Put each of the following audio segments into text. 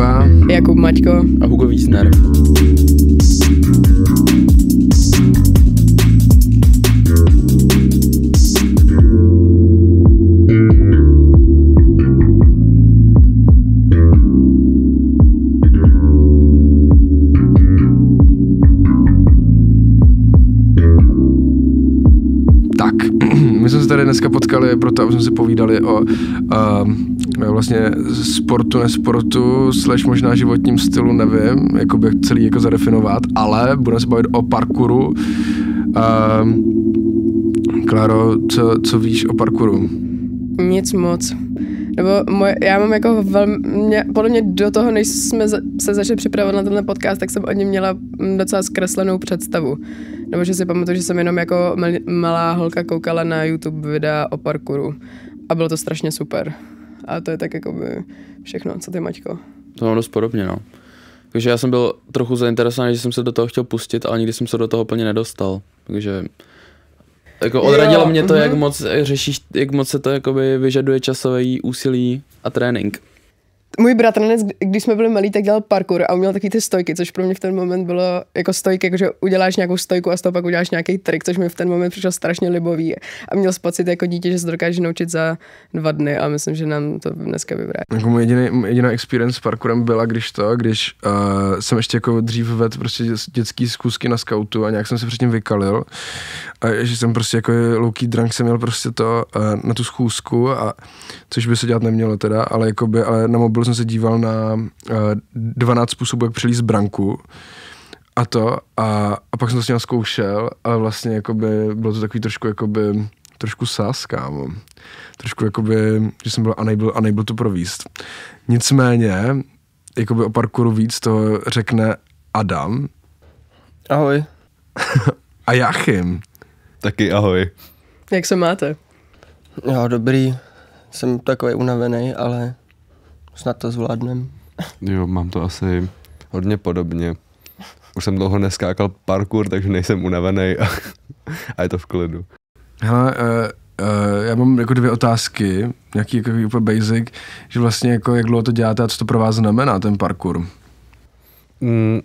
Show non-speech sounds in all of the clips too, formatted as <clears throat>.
Vondráčková, Jakub Maťko a Hugo Wiesner. Tak, <clears throat> my jsme se tady dneska potkali, proto aby jsme si povídali o uh, vlastně sportu, nesportu, slash možná životním stylu, nevím, jako jak celý jako zadefinovat, ale budeme se bavit o parkouru. Um, Klaro, co, co víš o parkouru? Nic moc. Nebo moje, já mám jako velmi, mě, podle mě do toho, než jsme se začali připravovat na tenhle podcast, tak jsem o něm měla mm, docela zkreslenou představu. Nebo že si pamatuju, že jsem jenom jako malá holka koukala na YouTube videa o parkouru a bylo to strašně super. A to je tak jako by všechno, co ty Maťko. To mám dost podobně, no. Takže já jsem byl trochu zainteresovaný, že jsem se do toho chtěl pustit, ale nikdy jsem se do toho úplně nedostal. Takže jako odradilo jo, mě to, uh-huh. jak moc řešíš, jak moc se to jakoby vyžaduje časový úsilí a trénink můj bratranec, když jsme byli malí, tak dělal parkour a uměl taky ty stojky, což pro mě v ten moment bylo jako stojky, jakože uděláš nějakou stojku a z toho pak uděláš nějaký trik, což mi v ten moment přišlo strašně libový. A měl pocit jako dítě, že se dokáže naučit za dva dny a myslím, že nám to dneska vybrá. Jako můj jediný, můj jediná experience s parkourem byla, když to, když uh, jsem ještě jako dřív vedl prostě dětský zkusky na skautu a nějak jsem se předtím vykalil. A že jsem prostě jako louký drunk jsem měl prostě to uh, na tu schůzku, a, což by se dělat nemělo teda, ale, jako by, ale na mobil byl, jsem se díval na uh, eh, 12 způsobů, jak přelíst branku a to a, a pak jsem to s ním zkoušel a vlastně jakoby, bylo to takový trošku jakoby, trošku sás, kámo. Trošku jakoby, že jsem byl unable, unable to províst. Nicméně, jakoby o parkouru víc to řekne Adam. Ahoj. <laughs> a Jachim. Taky ahoj. Jak se máte? Jo, dobrý. Jsem takový unavený, ale Snad to zvládnem. Jo, mám to asi hodně podobně. Už jsem dlouho neskákal parkour, takže nejsem unavený a, a je to v klidu. Hele, uh, uh, já mám jako dvě otázky, nějaký jako úplně basic, že vlastně jako jak dlouho to děláte a co to pro vás znamená ten parkour? Mm,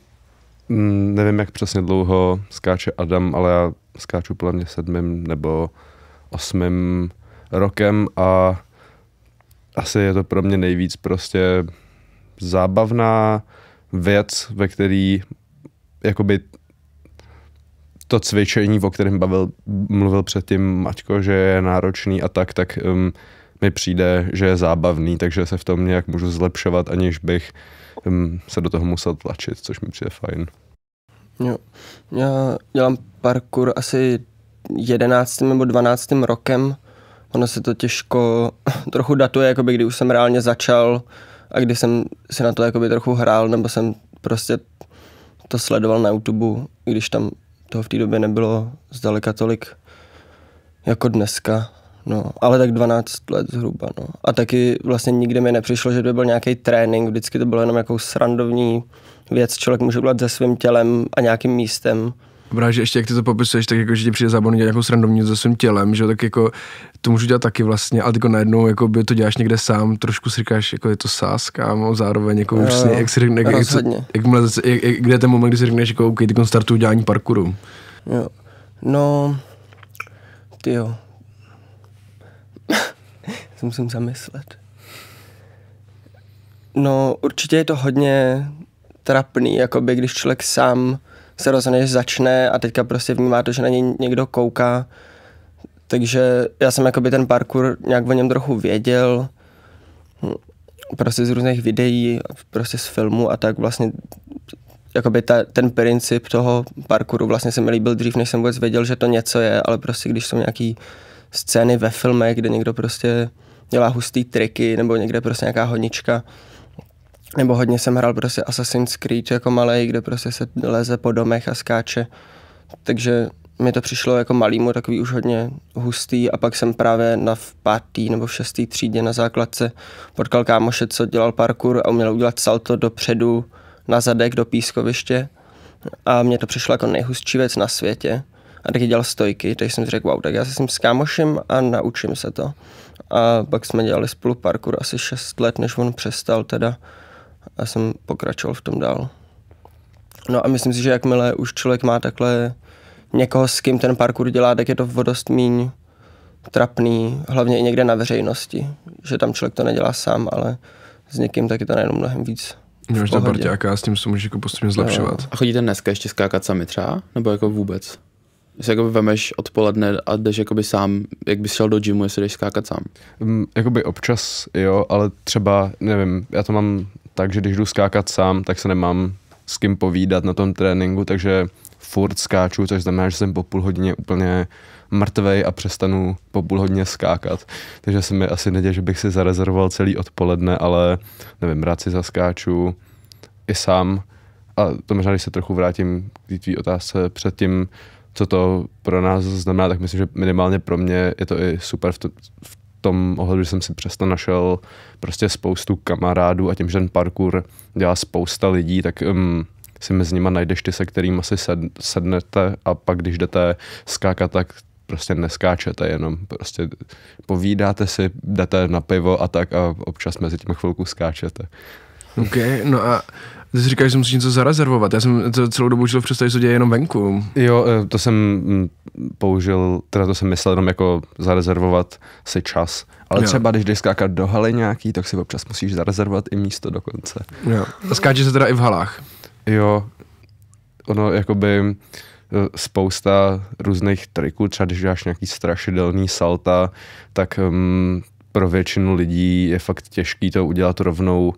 mm, nevím, jak přesně dlouho skáče Adam, ale já skáču plně sedmým nebo osmým rokem a asi je to pro mě nejvíc prostě zábavná věc, ve který jakoby to cvičení, o kterém bavil, mluvil předtím Maťko, že je náročný a tak, tak um, mi přijde, že je zábavný, takže se v tom nějak můžu zlepšovat, aniž bych um, se do toho musel tlačit, což mi přijde fajn. Jo. Já dělám parkour asi jedenáctým nebo dvanáctým rokem ono se to těžko <laughs> trochu datuje, jakoby kdy už jsem reálně začal a kdy jsem si na to jakoby trochu hrál, nebo jsem prostě to sledoval na YouTube, když tam toho v té době nebylo zdaleka tolik jako dneska. No, ale tak 12 let zhruba, no. A taky vlastně nikdy mi nepřišlo, že by byl nějaký trénink, vždycky to bylo jenom jako srandovní věc, člověk může udělat se svým tělem a nějakým místem. Právě, že ještě jak ty to popisuješ, tak jako, že ti přijde zábavný dělat nějakou srandovní se svým tělem, že tak jako to můžu dělat taky vlastně, ale jako najednou jako by to děláš někde sám, trošku si říkáš, jako je to sás, kámo, zároveň jako už si, jak si řekne, jak, jak, jak, jak, jak, kde je ten moment, kdy si řekneš, jako OK, ty startuju dělání parkouru. Jo. No, ty jo. se <laughs> musím zamyslet. No, určitě je to hodně trapný, jakoby když člověk sám se rozhodne, že začne a teďka prostě vnímá to, že na něj někdo kouká. Takže já jsem jakoby ten parkour nějak o něm trochu věděl, hm, prostě z různých videí, prostě z filmu a tak vlastně jakoby ta, ten princip toho parkouru vlastně se mi líbil dřív, než jsem vůbec věděl, že to něco je, ale prostě když jsou nějaký scény ve filmech, kde někdo prostě dělá hustý triky nebo někde prostě nějaká honička, nebo hodně jsem hrál prostě Assassin's Creed jako malý, kde prostě se leze po domech a skáče. Takže mi to přišlo jako malýmu takový už hodně hustý a pak jsem právě na v pátý nebo v šestý třídě na základce potkal kámoše, co dělal parkour a uměl udělat salto dopředu na zadek do pískoviště a mně to přišlo jako nejhustší věc na světě a taky dělal stojky, takže jsem řekl wow, tak já se s kámošem a naučím se to. A pak jsme dělali spolu parkour asi 6 let, než on přestal teda a jsem pokračoval v tom dál. No a myslím si, že jakmile už člověk má takhle někoho, s kým ten parkour dělá, tak je to vodost míň trapný, hlavně i někde na veřejnosti, že tam člověk to nedělá sám, ale s někým tak je to najednou mnohem víc. Máš to partiáka a s tím se můžeš jako postupně zlepšovat. No. A chodíte dneska ještě skákat sami třeba? Nebo jako vůbec? Jestli jako vemeš odpoledne a jdeš jakoby sám, jak bys šel do gymu, jestli jdeš skákat sám? Um, jakoby občas, jo, ale třeba, nevím, já to mám takže když jdu skákat sám, tak se nemám s kým povídat na tom tréninku, takže furt skáču, což znamená, že jsem po půl hodině úplně mrtvej a přestanu po půl hodině skákat. Takže se mi asi neděje, že bych si zarezervoval celý odpoledne, ale nevím, rád si zaskáču i sám. A to možná, když se trochu vrátím k tvý otázce před tím, co to pro nás znamená, tak myslím, že minimálně pro mě je to i super v, to, v tom ohledu, že jsem si přesto našel prostě spoustu kamarádů a tím, že ten parkour dělá spousta lidí, tak um, si mezi nima najdeš ty, se kterým asi sednete a pak, když jdete skákat, tak prostě neskáčete, jenom prostě povídáte si, jdete na pivo a tak a občas mezi tím chvilku skáčete. OK, no a ty jsi říkal, že musíš něco zarezervovat. Já jsem to celou dobu žil v představě, že se děje jenom venku. Jo, eh, to jsem mm, použil, teda to jsem myslel jenom jako zarezervovat si čas. Ale jo. třeba když jdeš skákat do haly nějaký, tak si občas musíš zarezervovat i místo dokonce. Jo. A skáče se teda i v halách. Jo, ono jakoby eh, spousta různých triků, třeba když děláš nějaký strašidelný salta, tak um, pro většinu lidí je fakt těžký to udělat rovnou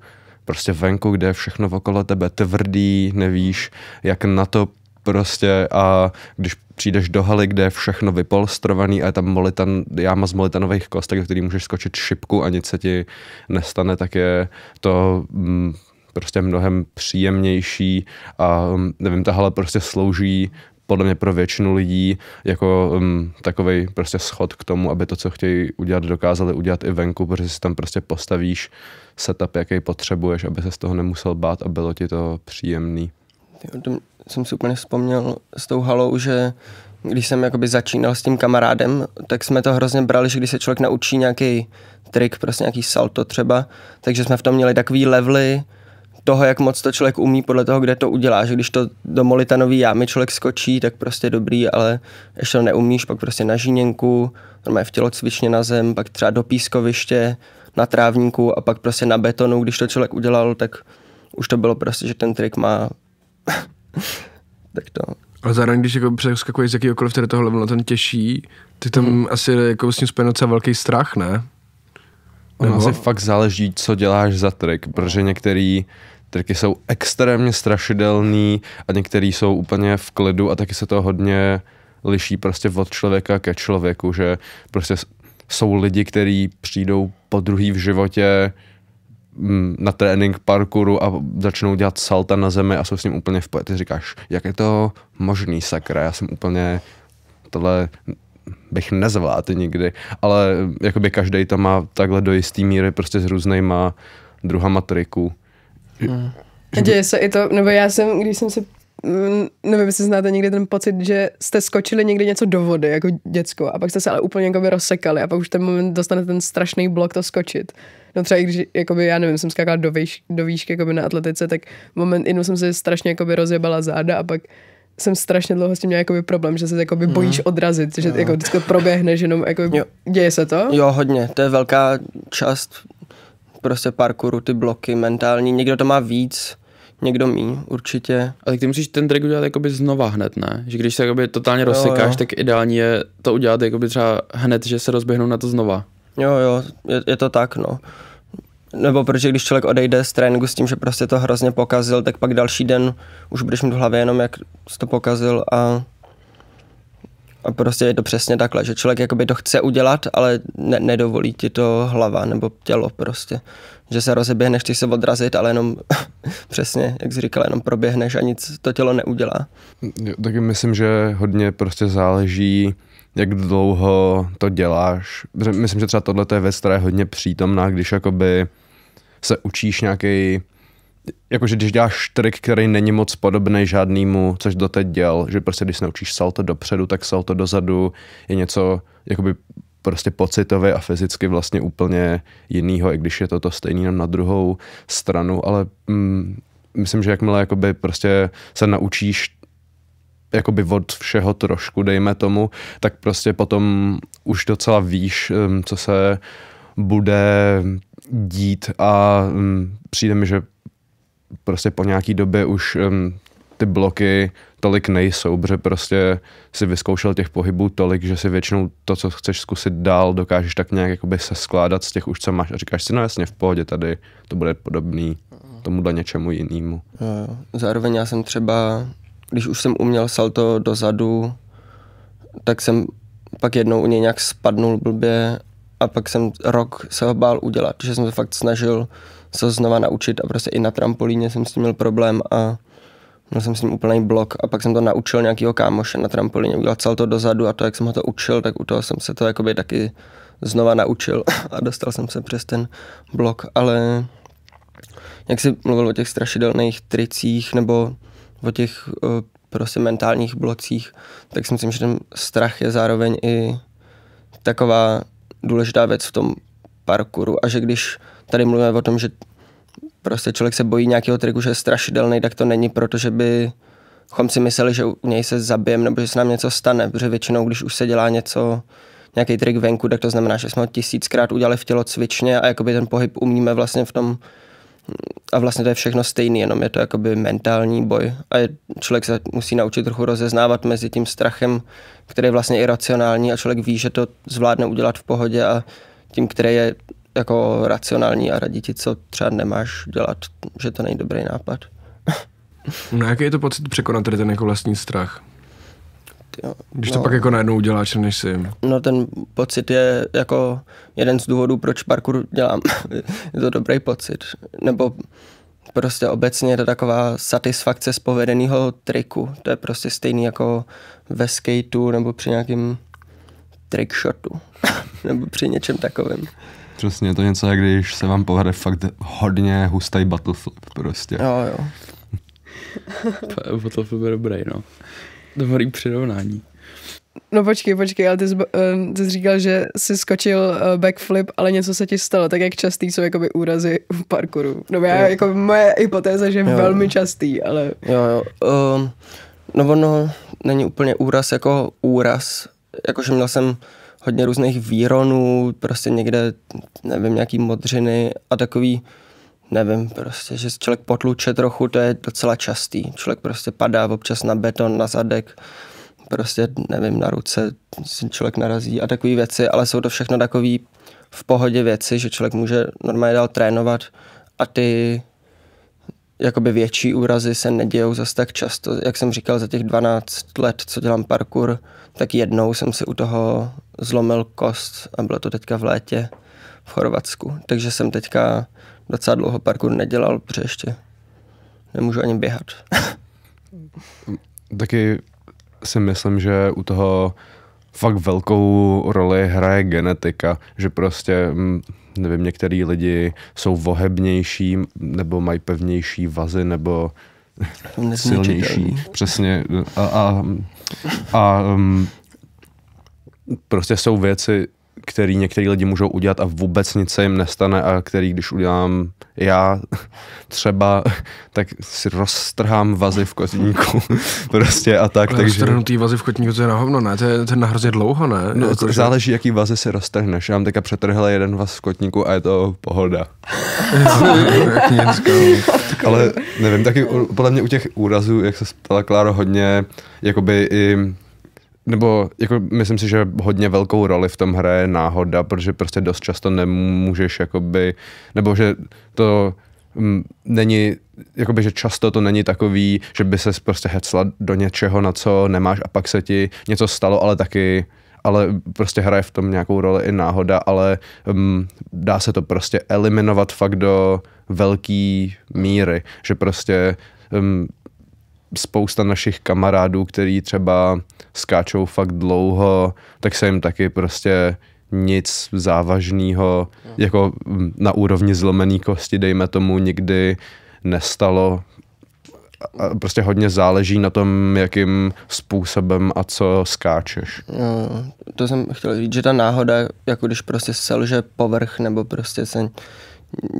prostě venku, kde je všechno okolo tebe tvrdý, nevíš, jak na to prostě a když přijdeš do haly, kde je všechno vypolstrovaný a je tam molitan, jáma z molitanových kostek, do který můžeš skočit šipku a nic se ti nestane, tak je to mm, prostě mnohem příjemnější a mm, nevím, ta hala prostě slouží podle mě pro většinu lidí jako um, mm, takový prostě schod k tomu, aby to, co chtějí udělat, dokázali udělat i venku, protože si tam prostě postavíš setup, jaký potřebuješ, aby se z toho nemusel bát a bylo ti to příjemný. Jo, jsem si úplně vzpomněl s tou halou, že když jsem jakoby začínal s tím kamarádem, tak jsme to hrozně brali, že když se člověk naučí nějaký trik, prostě nějaký salto třeba, takže jsme v tom měli takový levely, toho, jak moc to člověk umí, podle toho, kde to udělá. Že když to do molitanový jámy člověk skočí, tak prostě dobrý, ale ještě to neumíš, pak prostě na žíněnku, normálně v tělocvičně na zem, pak třeba do pískoviště, na trávníku a pak prostě na betonu, když to člověk udělal, tak už to bylo prostě, že ten trik má <laughs> tak to. Ale zároveň, když jako přeskakuješ z jakýkoliv tady toho levelu ten těžší, ty tam hmm. asi jako s tím spojeno docela velký strach, ne? Ono asi fakt záleží, co děláš za trik, protože některý triky jsou extrémně strašidelný a některý jsou úplně v klidu a taky se to hodně liší prostě od člověka ke člověku, že prostě jsou lidi, kteří přijdou po druhý v životě mm, na trénink parkouru a začnou dělat salta na zemi a jsou s ním úplně v poje. Ty říkáš, jak je to možný, sakra, já jsem úplně tohle bych nezvládl nikdy, ale jakoby každý tam má takhle do jistý míry prostě s různýma druhama triků. Hmm. děje se i to, nebo já jsem, když jsem si mm, nevím, jestli znáte někdy ten pocit, že jste skočili někdy něco do vody, jako děcko, a pak jste se ale úplně jakoby rozsekali a pak už ten moment dostane ten strašný blok to skočit. No třeba i když, jakoby, já nevím, jsem skákala do, výš, do výšky jakoby na atletice, tak moment jednou jsem se strašně jakoby rozjebala záda a pak jsem strašně dlouho s tím měla jakoby problém, že se jakoby hmm. bojíš odrazit, že jo. jako vždycky že jenom, jako děje se to? Jo, hodně, to je velká část prostě parkouru, ty bloky mentální, někdo to má víc, někdo mí, určitě. ale ty musíš ten drag udělat jakoby znova hned, ne? Že když se jakoby totálně rozsekáš, jo, tak ideální je to udělat jakoby třeba hned, že se rozběhnou na to znova. Jo, jo, je, je to tak, no. Nebo protože když člověk odejde z tréninku s tím, že prostě to hrozně pokazil, tak pak další den už budeš mít v hlavě jenom, jak jsi to pokazil a a prostě je to přesně takhle, že člověk jakoby to chce udělat, ale ne- nedovolí ti to hlava nebo tělo prostě. Že se rozeběhneš, chceš se odrazit, ale jenom <laughs> přesně, jak jsi říkal, jenom proběhneš a nic to tělo neudělá. Jo, taky myslím, že hodně prostě záleží, jak dlouho to děláš. Myslím, že třeba tohle je věc, která je hodně přítomná, když jakoby se učíš nějaký jakože když děláš trik, který není moc podobný žádnému, což doteď dělal, že prostě když se naučíš salto dopředu, tak salto dozadu je něco jakoby prostě pocitově a fyzicky vlastně úplně jinýho, i když je to to stejný na druhou stranu, ale mm, myslím, že jakmile jakoby prostě se naučíš jakoby od všeho trošku, dejme tomu, tak prostě potom už docela víš, mm, co se bude dít a mm, přijde mi, že prostě po nějaký době už um, ty bloky tolik nejsou, protože prostě si vyzkoušel těch pohybů tolik, že si většinou to, co chceš zkusit dál, dokážeš tak nějak jakoby se skládat z těch už, co máš a říkáš si, no jasně, v pohodě tady, to bude podobný tomuhle něčemu jinému. Zároveň já jsem třeba, když už jsem uměl salto dozadu, tak jsem pak jednou u něj nějak spadnul blbě a pak jsem rok se ho bál udělat, že jsem se fakt snažil se ho znova naučit a prostě i na trampolíně jsem s tím měl problém a měl jsem s tím úplný blok a pak jsem to naučil nějakýho kámoše na trampolíně, udělal cel to dozadu a to, jak jsem ho to učil, tak u toho jsem se to jakoby taky znova naučil <laughs> a dostal jsem se přes ten blok, ale jak jsi mluvil o těch strašidelných tricích nebo o těch eh, prostě mentálních blocích, tak si myslím, že ten strach je zároveň i taková důležitá věc v tom parkouru a že když tady mluvíme o tom, že prostě člověk se bojí nějakého triku, že je strašidelný, tak to není, protože by chom si mysleli, že u něj se zabijem nebo že se nám něco stane, protože většinou, když už se dělá něco, nějaký trik venku, tak to znamená, že jsme ho tisíckrát udělali v tělocvičně a jakoby ten pohyb umíme vlastně v tom a vlastně to je všechno stejný, jenom je to jakoby mentální boj a je, člověk se musí naučit trochu rozeznávat mezi tím strachem, který je vlastně iracionální a člověk ví, že to zvládne udělat v pohodě a tím, který je jako racionální a radí ti, co třeba nemáš dělat, že to není dobrý nápad. <laughs> no jaký je to pocit překonat tady ten jako vlastní strach? Jo. Když to no. pak jako najednou uděláš, než si. No ten pocit je jako jeden z důvodů, proč parkour dělám. <laughs> je to dobrý pocit. Nebo prostě obecně je to taková satisfakce z povedeného triku. To je prostě stejný jako ve skateu nebo při nějakým trickshotu. <laughs> nebo při něčem takovém. Přesně, to něco, jak když se vám povede fakt hodně hustý battleflip prostě. Jo, jo. <laughs> battleflip je dobrý, no dobrý přirovnání. No počkej, počkej, ale ty jsi, eh, ty jsi říkal, že jsi skočil eh, backflip, ale něco se ti stalo, tak jak častý jsou jakoby úrazy v parkouru? No já, jako moje hypotéza, že je jo. velmi častý, ale... Jo, jo, um, no ono není úplně úraz jako úraz, jakože měl jsem hodně různých výronů, prostě někde, nevím, nějaký modřiny a takový nevím, prostě, že člověk potluče trochu, to je docela častý. Člověk prostě padá občas na beton, na zadek, prostě, nevím, na ruce si člověk narazí a takové věci, ale jsou to všechno takové v pohodě věci, že člověk může normálně dál trénovat a ty jakoby větší úrazy se nedějou zase tak často. Jak jsem říkal, za těch 12 let, co dělám parkour, tak jednou jsem si u toho zlomil kost a bylo to teďka v létě v Chorvatsku. Takže jsem teďka docela dlouho parkour nedělal, protože ještě nemůžu ani běhat. <laughs> Taky si myslím, že u toho fakt velkou roli hraje genetika, že prostě, mm, nevím, některý lidi jsou vohebnější nebo mají pevnější vazy nebo silnější. Přesně. A, a, a um, prostě jsou věci, který některý lidi můžou udělat a vůbec nic se jim nestane a který, když udělám já <laughs> třeba, <laughs> tak si roztrhám vazy v kotníku <laughs> prostě a tak. Ale takže... Roztrhnutý vazy v kotníku, to je na hovno, ne? To je, to je na hrozně dlouho, ne? No, jako, záleží, jaký vazy si roztrhneš. Já mám teďka přetrhl jeden vaz v kotníku a je to pohoda. Ale nevím, taky podle mě u těch úrazů, jak se ptala Kláro, hodně jakoby i nebo jako myslím si, že hodně velkou roli v tom hraje náhoda, protože prostě dost často nemůžeš jakoby, nebo že to mm, není, jakoby, že často to není takový, že by se prostě hecla do něčeho, na co nemáš a pak se ti něco stalo, ale taky ale prostě hraje v tom nějakou roli i náhoda, ale um, dá se to prostě eliminovat fakt do velký míry, že prostě um, spousta našich kamarádů, který třeba skáčou fakt dlouho, tak se jim taky prostě nic závažného, no. jako na úrovni zlomený kosti, dejme tomu, nikdy nestalo. A prostě hodně záleží na tom, jakým způsobem a co skáčeš. No, to jsem chtěl říct, že ta náhoda, jako když prostě selže povrch nebo prostě se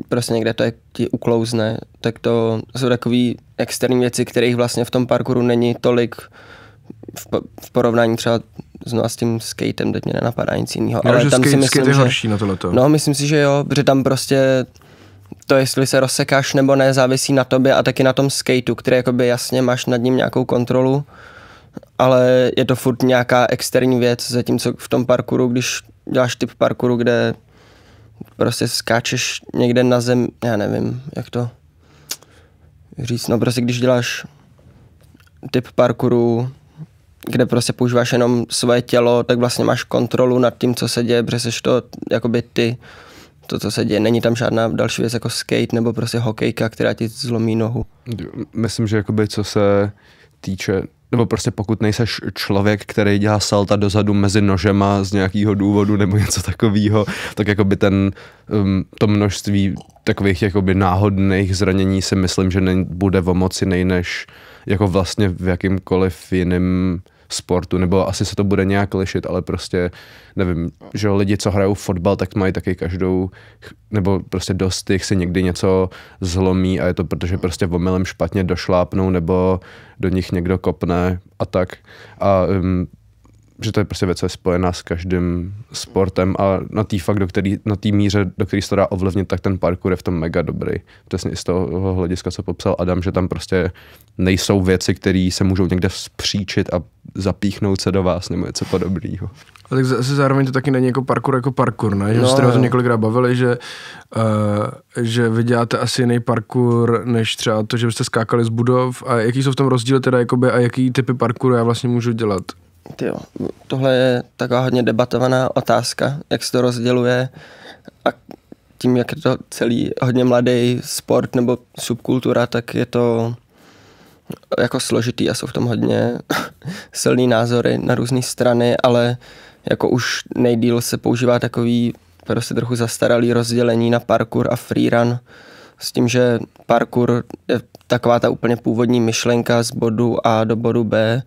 prostě někde to je, ti uklouzne, tak to jsou takové externí věci, kterých vlastně v tom parkouru není tolik v, v porovnání třeba znovu s tím skatem, teď mě nenapadá nic jiného. No, ale že tam skate, si myslím, skate je že, na tohleto. No, myslím si, že jo, protože tam prostě to, jestli se rozsekáš nebo ne, závisí na tobě a taky na tom skateu, který jakoby jasně máš nad ním nějakou kontrolu, ale je to furt nějaká externí věc, zatímco v tom parkouru, když děláš typ parkouru, kde prostě skáčeš někde na zem, já nevím, jak to říct, no prostě když děláš typ parkouru, kde prostě používáš jenom svoje tělo, tak vlastně máš kontrolu nad tím, co se děje, protože seš to jakoby ty, to, co se děje. Není tam žádná další věc jako skate nebo prostě hokejka, která ti zlomí nohu. Myslím, že jakoby co se týče nebo prostě pokud nejseš člověk, který dělá salta dozadu mezi nožema z nějakého důvodu nebo něco takového, tak jako by ten, um, to množství takových jakoby náhodných zranění si myslím, že ne, bude o moci nejnež jako vlastně v jakýmkoliv jiném sportu, nebo asi se to bude nějak lišit, ale prostě nevím, že lidi, co hrajou fotbal, tak mají taky každou, nebo prostě dost jich si někdy něco zlomí a je to protože prostě omylem špatně došlápnou nebo do nich někdo kopne a tak. A um, že to je prostě věc, co je spojená s každým sportem a na té fakt, do který, na tý míře, do které se to dá ovlivnit, tak ten parkour je v tom mega dobrý. Přesně z toho hlediska, co popsal Adam, že tam prostě nejsou věci, které se můžou někde spříčit a zapíchnout se do vás nebo něco podobného. A tak zase zároveň to taky není jako parkour jako parkour, ne? Že no, jste no, to no. několikrát bavili, že, uh, že vy děláte asi jiný parkour, než třeba to, že byste skákali z budov. A jaký jsou v tom rozdíly teda jakoby, a jaký typy parkouru já vlastně můžu dělat? tyjo, tohle je taková hodně debatovaná otázka, jak se to rozděluje a tím, jak je to celý hodně mladý sport nebo subkultura, tak je to jako složitý a jsou v tom hodně <laughs> silný názory na různé strany, ale jako už nejdíl se používá takový prostě trochu zastaralý rozdělení na parkour a freerun s tím, že parkour je taková ta úplně původní myšlenka z bodu A do bodu B,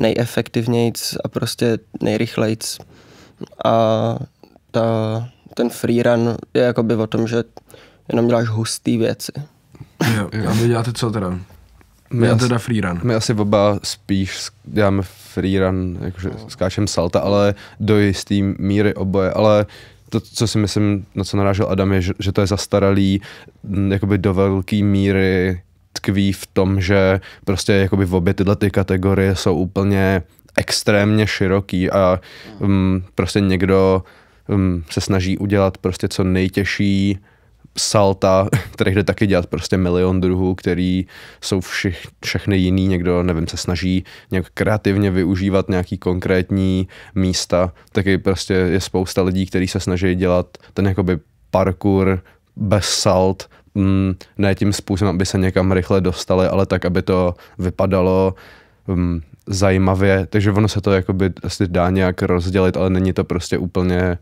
nejefektivnějíc a prostě nejrychlejíc A ta, ten free run je jakoby o tom, že jenom děláš hustý věci. Jo, a vy děláte co teda? My já teda run. My asi oba spíš děláme run, jakože no. skáčem salta, ale do jistý míry oboje, ale to, co si myslím, na co narážel Adam, je, že, že to je zastaralý, jakoby do velké míry tkví v tom, že prostě jakoby v obě tyhle ty kategorie jsou úplně extrémně široký a um, prostě někdo um, se snaží udělat prostě co nejtěžší salta, <laughs> které jde taky dělat prostě milion druhů, který jsou všich, všechny jiný, někdo, nevím, se snaží nějak kreativně využívat nějaký konkrétní místa, taky prostě je spousta lidí, kteří se snaží dělat ten jakoby parkour bez salt, mm, ne tím způsobem, aby se někam rychle dostali, ale tak, aby to vypadalo mm, zajímavě, takže ono se to jakoby asi dá nějak rozdělit, ale není to prostě úplně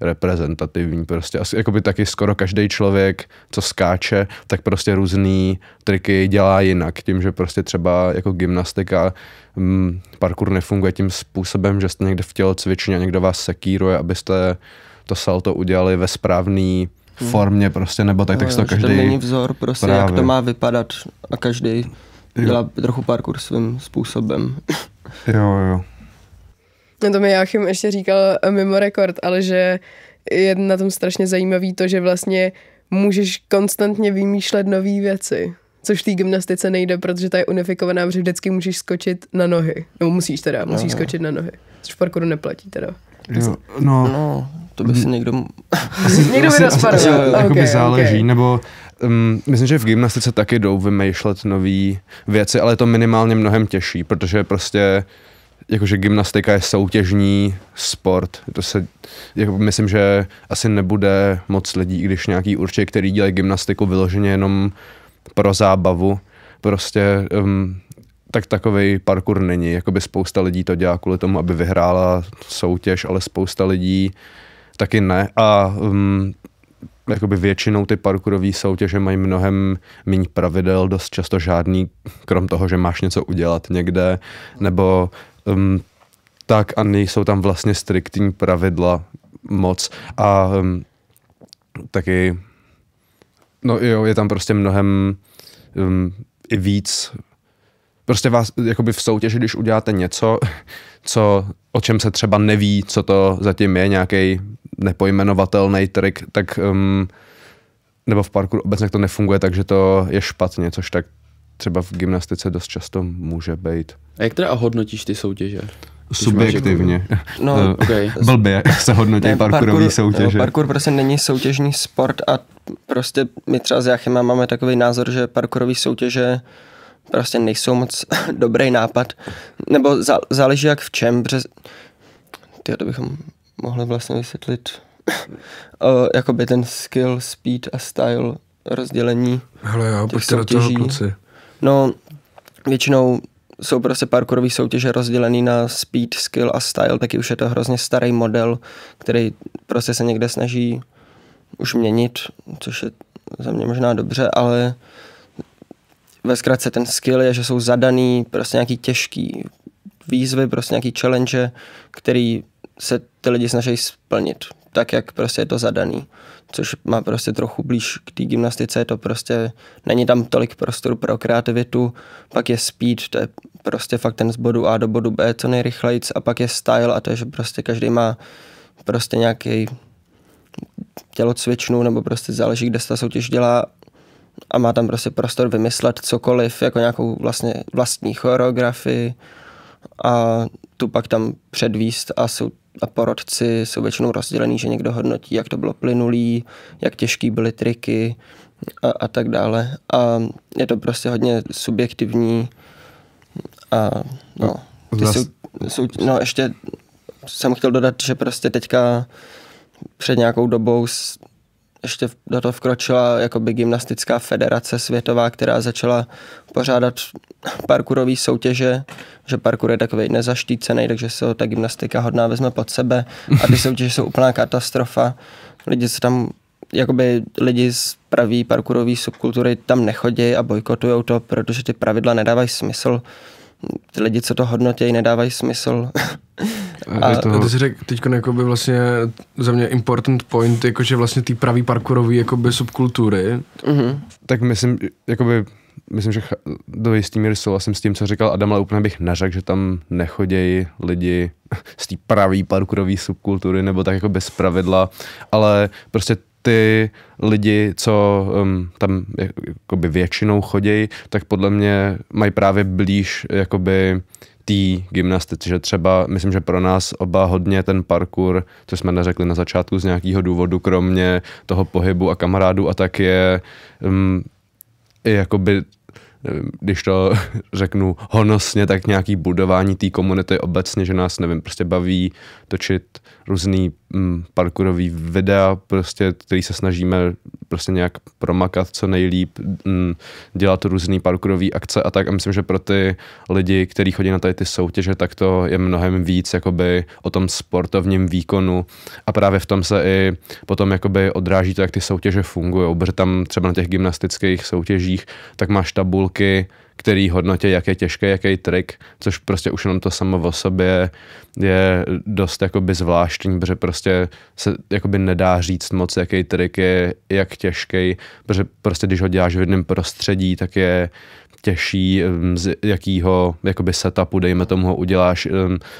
reprezentativní. Prostě asi jakoby taky skoro každý člověk, co skáče, tak prostě různý triky dělá jinak. Tím, že prostě třeba jako gymnastika mm, parkour nefunguje tím způsobem, že jste někde v tělocvičně a někdo vás sekíruje, abyste to salto udělali ve správný Hmm. formě prostě, nebo tak, tak no, to každý... To není vzor prostě, právě. jak to má vypadat a každý dělá jo. trochu parkour svým způsobem. <laughs> jo, jo. No to mi Jáchym ještě říkal eh, mimo rekord, ale že je na tom strašně zajímavý to, že vlastně můžeš konstantně vymýšlet nové věci což v té gymnastice nejde, protože ta je unifikovaná, protože vždycky můžeš skočit na nohy. Nebo musíš teda, musíš no, no. skočit na nohy. Což v parkouru neplatí teda. Jo, no, no, to by si mm. někdo... Asi, <laughs> někdo by Asi, asi, okay, okay, záleží, okay. nebo um, myslím, že v gymnastice taky jdou vymýšlet nové věci, ale je to minimálně mnohem těžší, protože prostě jakože gymnastika je soutěžní sport. To se, jako myslím, že asi nebude moc lidí, když nějaký určitě, který dělají gymnastiku vyloženě jenom pro zábavu, prostě um, tak takový parkour není. Jakoby spousta lidí to dělá kvůli tomu, aby vyhrála soutěž, ale spousta lidí taky ne. A um, jakoby většinou ty parkourové soutěže mají mnohem méně pravidel, dost často žádný, krom toho, že máš něco udělat někde, nebo um, tak a nejsou tam vlastně striktní pravidla moc a um, taky no jo, je tam prostě mnohem um, i víc prostě vás jakoby v soutěži, když uděláte něco, co, o čem se třeba neví, co to zatím je, nějaký nepojmenovatelný trik, tak um, nebo v parku obecně to nefunguje, takže to je špatně, což tak třeba v gymnastice dost často může být. A jak teda hodnotíš ty soutěže? Subjektivně. Jako- no, eh, okay. Blbě se hodnotí ne, parkourový parkour, soutěže. No, parkour prostě není soutěžní sport a prostě my třeba s Jachyma máme takový názor, že parkourové soutěže prostě nejsou moc <laughs> dobrý nápad, nebo za, záleží jak v čem, protože ty to bychom mohli vlastně vysvětlit o, <coughs> eh, jakoby ten skill, speed a style rozdělení Hele, já pojďte do Toho, kluci. No, většinou jsou prostě parkourové soutěže rozdělený na speed, skill a style, taky už je to hrozně starý model, který prostě se někde snaží už měnit, což je za mě možná dobře, ale ve zkratce ten skill je, že jsou zadaný prostě nějaký těžký výzvy, prostě nějaký challenge, který se ty lidi snaží splnit, tak jak prostě je to zadaný. Což má prostě trochu blíž k té gymnastice, je to prostě, není tam tolik prostoru pro kreativitu, pak je speed, to je prostě fakt ten z bodu A do bodu B co nejrychleji, a pak je style a to je, že prostě každý má prostě nějaký tělocvičnu nebo prostě záleží, kde se ta soutěž dělá a má tam prostě prostor vymyslet cokoliv, jako nějakou vlastně vlastní choreografii a tu pak tam předvíst a jsou a porodci jsou většinou rozdělený, že někdo hodnotí, jak to bylo plynulý, jak těžký byly triky a, a tak dále. A je to prostě hodně subjektivní a no, ty jsou, jsou, no ještě jsem chtěl dodat, že prostě teďka před nějakou dobou ještě do toho vkročila jakoby gymnastická federace světová, která začala pořádat parkurové soutěže, že parkour je takový nezaštícený, takže se ho ta gymnastika hodná vezme pod sebe a ty soutěže jsou úplná katastrofa. Lidi se tam jakoby lidi z pravý parkurové subkultury tam nechodí a bojkotují to, protože ty pravidla nedávají smysl ty lidi, co to hodnotějí, nedávají smysl. <laughs> a, to... ty jsi řekl teď vlastně za mě important point, jakože vlastně ty pravý parkourový jakoby subkultury. Mm-hmm. Tak myslím, jakoby myslím, že do jistý míry souhlasím s tím, co říkal Adam, ale úplně bych neřekl, že tam nechodějí lidi <laughs> z té pravý parkourový subkultury nebo tak jako bez pravidla, ale prostě ty lidi, co um, tam jakoby většinou chodí, tak podle mě mají právě blíž jakoby tý gymnastice, že třeba, myslím, že pro nás oba hodně ten parkour, co jsme neřekli na začátku z nějakého důvodu, kromě toho pohybu a kamarádů a tak je um, jakoby nevím, když to <laughs> řeknu honosně, tak nějaký budování té komunity obecně, že nás, nevím, prostě baví točit různý mm, parkourový videa, prostě, který se snažíme prostě nějak promakat co nejlíp, mm, dělat různý parkourový akce a tak. A myslím, že pro ty lidi, kteří chodí na tady ty soutěže, tak to je mnohem víc jakoby o tom sportovním výkonu a právě v tom se i potom jakoby odráží to, jak ty soutěže fungují, protože tam třeba na těch gymnastických soutěžích tak máš tabul titulky, který hodnotě, jak je těžký, jaký trik, což prostě už jenom to samo o sobě je dost jakoby zvláštní, protože prostě se jakoby nedá říct moc, jaký trik je, jak těžký, protože prostě když ho děláš v jednom prostředí, tak je těžší z jakýho jakoby setupu, dejme tomu, ho uděláš,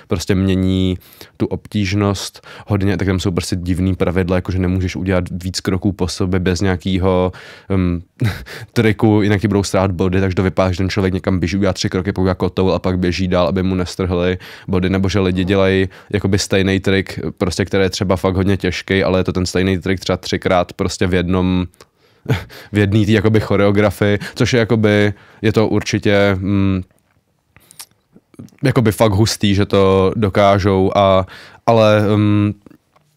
prostě mění tu obtížnost hodně, tak tam jsou prostě divný pravidla, jakože nemůžeš udělat víc kroků po sobě bez nějakého um, <laughs> triku, jinak ti budou strát body, takže to vypadá, že ten člověk někam běží, udělá tři kroky, pokud kotoul a pak běží dál, aby mu nestrhli body, nebo že lidi dělají jakoby stejný trik, prostě, který je třeba fakt hodně těžký, ale je to ten stejný trik třeba třikrát prostě v jednom <laughs> v jedné té jakoby choreografii, což je jakoby, je to určitě mm, jakoby fakt hustý, že to dokážou, a, ale um,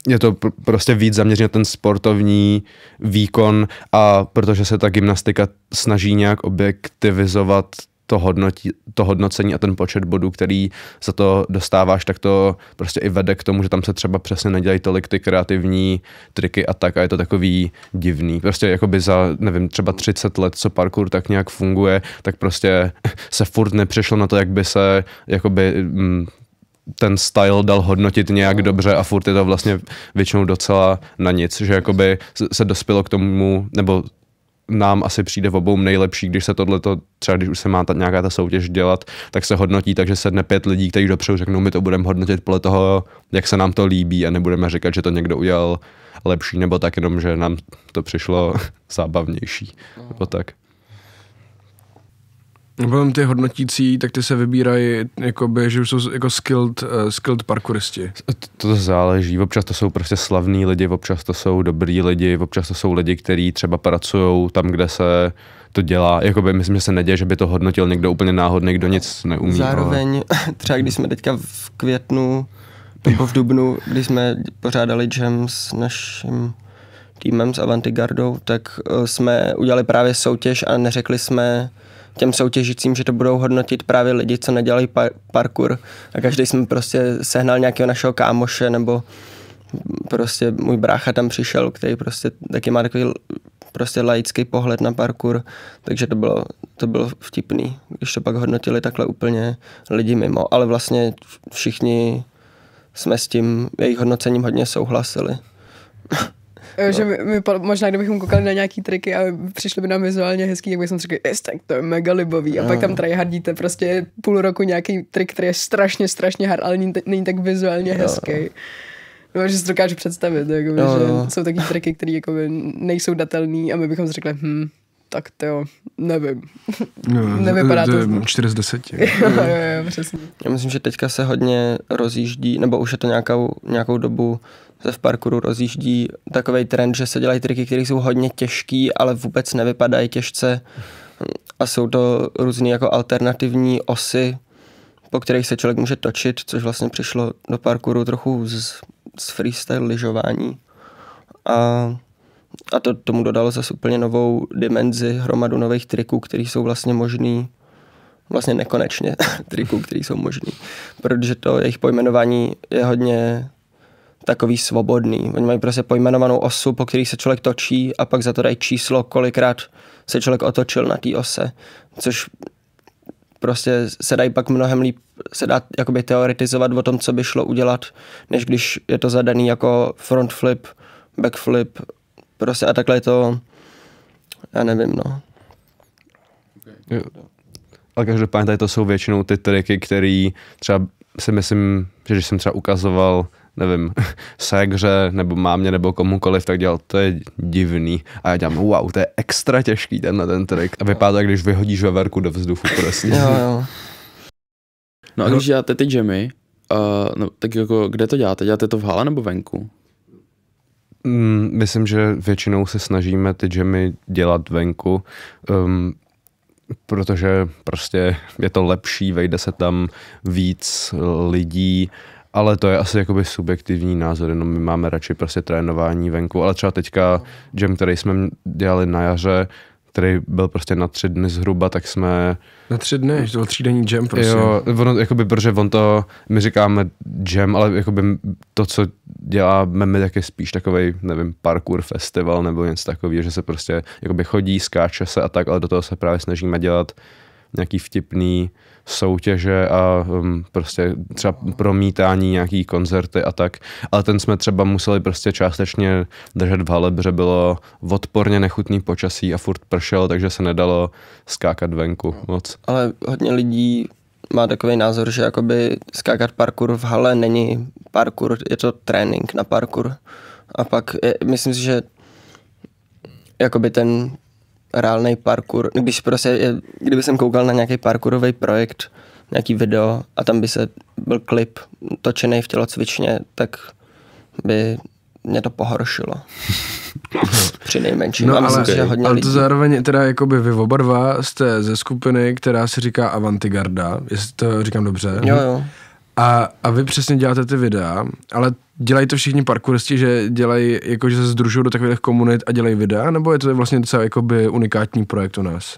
je to pr- prostě víc zaměřený na ten sportovní výkon a protože se ta gymnastika snaží nějak objektivizovat to, hodnotí, to hodnocení a ten počet bodů, který za to dostáváš, tak to prostě i vede k tomu, že tam se třeba přesně nedělají tolik ty kreativní triky a tak a je to takový divný. Prostě jako by za, nevím, třeba 30 let, co parkour tak nějak funguje, tak prostě <laughs> se furt nepřešlo na to, jak by se jakoby, mm, ten style dal hodnotit nějak no. dobře a furt je to vlastně většinou docela na nic, že jakoby se dospělo k tomu, nebo nám asi přijde v obou nejlepší, když se tohle třeba když už se má ta, nějaká ta soutěž dělat, tak se hodnotí, takže sedne pět lidí, kteří dopředu řeknou, my to budeme hodnotit podle toho, jak se nám to líbí a nebudeme říkat, že to někdo udělal lepší nebo tak, jenom že nám to přišlo <laughs> zábavnější. Nebo tak. Potom ty hodnotící, tak ty se vybírají, jakoby, že už jsou jako skilled, uh, skilled parkouristi. To záleží. Občas to jsou prostě slavní lidi, občas to jsou dobrý lidi, občas to jsou lidi, kteří třeba pracují tam, kde se to dělá. Jakoby myslím, že se neděje, že by to hodnotil někdo úplně náhodný, kdo nic neumí. Zároveň ale... <laughs> třeba když jsme teďka v květnu nebo v dubnu, když jsme pořádali jam s naším týmem s Avantigardou, tak eh, jsme udělali právě soutěž a neřekli jsme, těm soutěžícím, že to budou hodnotit právě lidi, co nedělají par- parkour. A každý jsme prostě sehnal nějakého našeho kámoše nebo prostě můj brácha tam přišel, který prostě taky má takový prostě laický pohled na parkour, takže to bylo, to bylo vtipný, když to pak hodnotili takhle úplně lidi mimo, ale vlastně všichni jsme s tím jejich hodnocením hodně souhlasili. <laughs> No. Že my, my, možná, kdybychom koukali na nějaký triky a přišli by nám vizuálně hezký, jak bychom řekli, jest, tak to je mega libový. A pak tam tryhardíte prostě půl roku nějaký trik, který je strašně, strašně hard, ale není, není tak vizuálně hezký. No. No, že si to dokážu představit, jakoby, no, že no. jsou taky triky, které jakoby, nejsou datelné a my bychom si řekli, hm, tak to jo, nevím. No, <laughs> Nevypadá to. to 4 z 10. <laughs> jo, jo, jo, přesně. Já myslím, že teďka se hodně rozjíždí, nebo už je to nějakou, nějakou dobu se v parkouru rozjíždí takový trend, že se dělají triky, které jsou hodně těžký, ale vůbec nevypadají těžce a jsou to různé jako alternativní osy, po kterých se člověk může točit, což vlastně přišlo do parkouru trochu z, z freestyle lyžování. A, a to tomu dodalo zase úplně novou dimenzi, hromadu nových triků, které jsou vlastně možný vlastně nekonečně <laughs> triků, které jsou možný, protože to jejich pojmenování je hodně takový svobodný. Oni mají prostě pojmenovanou osu, po který se člověk točí a pak za to dají číslo, kolikrát se člověk otočil na té ose, což prostě se dají pak mnohem líp, se dá jakoby teoretizovat o tom, co by šlo udělat, než když je to zadaný jako front flip, back flip, prostě a takhle je to, já nevím, no. Ale každopádně tady to jsou většinou ty triky, které třeba si myslím, že když jsem třeba ukazoval nevím, ségře <laughs> nebo mámě nebo komukoliv, tak dělal, to je divný. A já dělám, wow, to je extra těžký tenhle ten trik. A vypadá to, když vyhodíš veverku do vzduchu prostě. jo, jo. No a když děláte ty džemy, uh, no, tak jako kde to děláte? Děláte to v hale nebo venku? Mm, myslím, že většinou se snažíme ty džemy dělat venku, um, protože prostě je to lepší, vejde se tam víc lidí, ale to je asi jakoby subjektivní názor, jenom my máme radši prostě trénování venku, ale třeba teďka jam, který jsme dělali na jaře, který byl prostě na tři dny zhruba, tak jsme... Na tři dny, to byl denní jam prostě. Jo, ono, jakoby, protože on to, my říkáme jam, ale jakoby to, co děláme my, tak je spíš takový, nevím, parkour festival nebo něco takového, že se prostě jakoby chodí, skáče se a tak, ale do toho se právě snažíme dělat nějaký vtipný soutěže a um, prostě třeba promítání nějaký koncerty a tak. Ale ten jsme třeba museli prostě částečně držet v hale, protože bylo odporně nechutný počasí a furt pršel, takže se nedalo skákat venku no. moc. Ale hodně lidí má takový názor, že jakoby skákat parkour v hale není parkour, je to trénink na parkour. A pak je, myslím si, že jakoby ten reálný parkour, no, když prostě, kdyby jsem koukal na nějaký parkourový projekt, nějaký video a tam by se byl klip točený v tělocvičně, tak by mě to pohoršilo. <laughs> Při nejmenším. No, ale, myslím, okay. že hodně ale to lidí. zároveň teda by vy oba dva jste ze skupiny, která se říká Avantigarda, jestli to říkám dobře. Jo, jo. A, a vy přesně děláte ty videa, ale dělají to všichni parkouristi, že dělají, jako že se združují do takových komunit a dělají videa, nebo je to vlastně docela jakoby unikátní projekt u nás?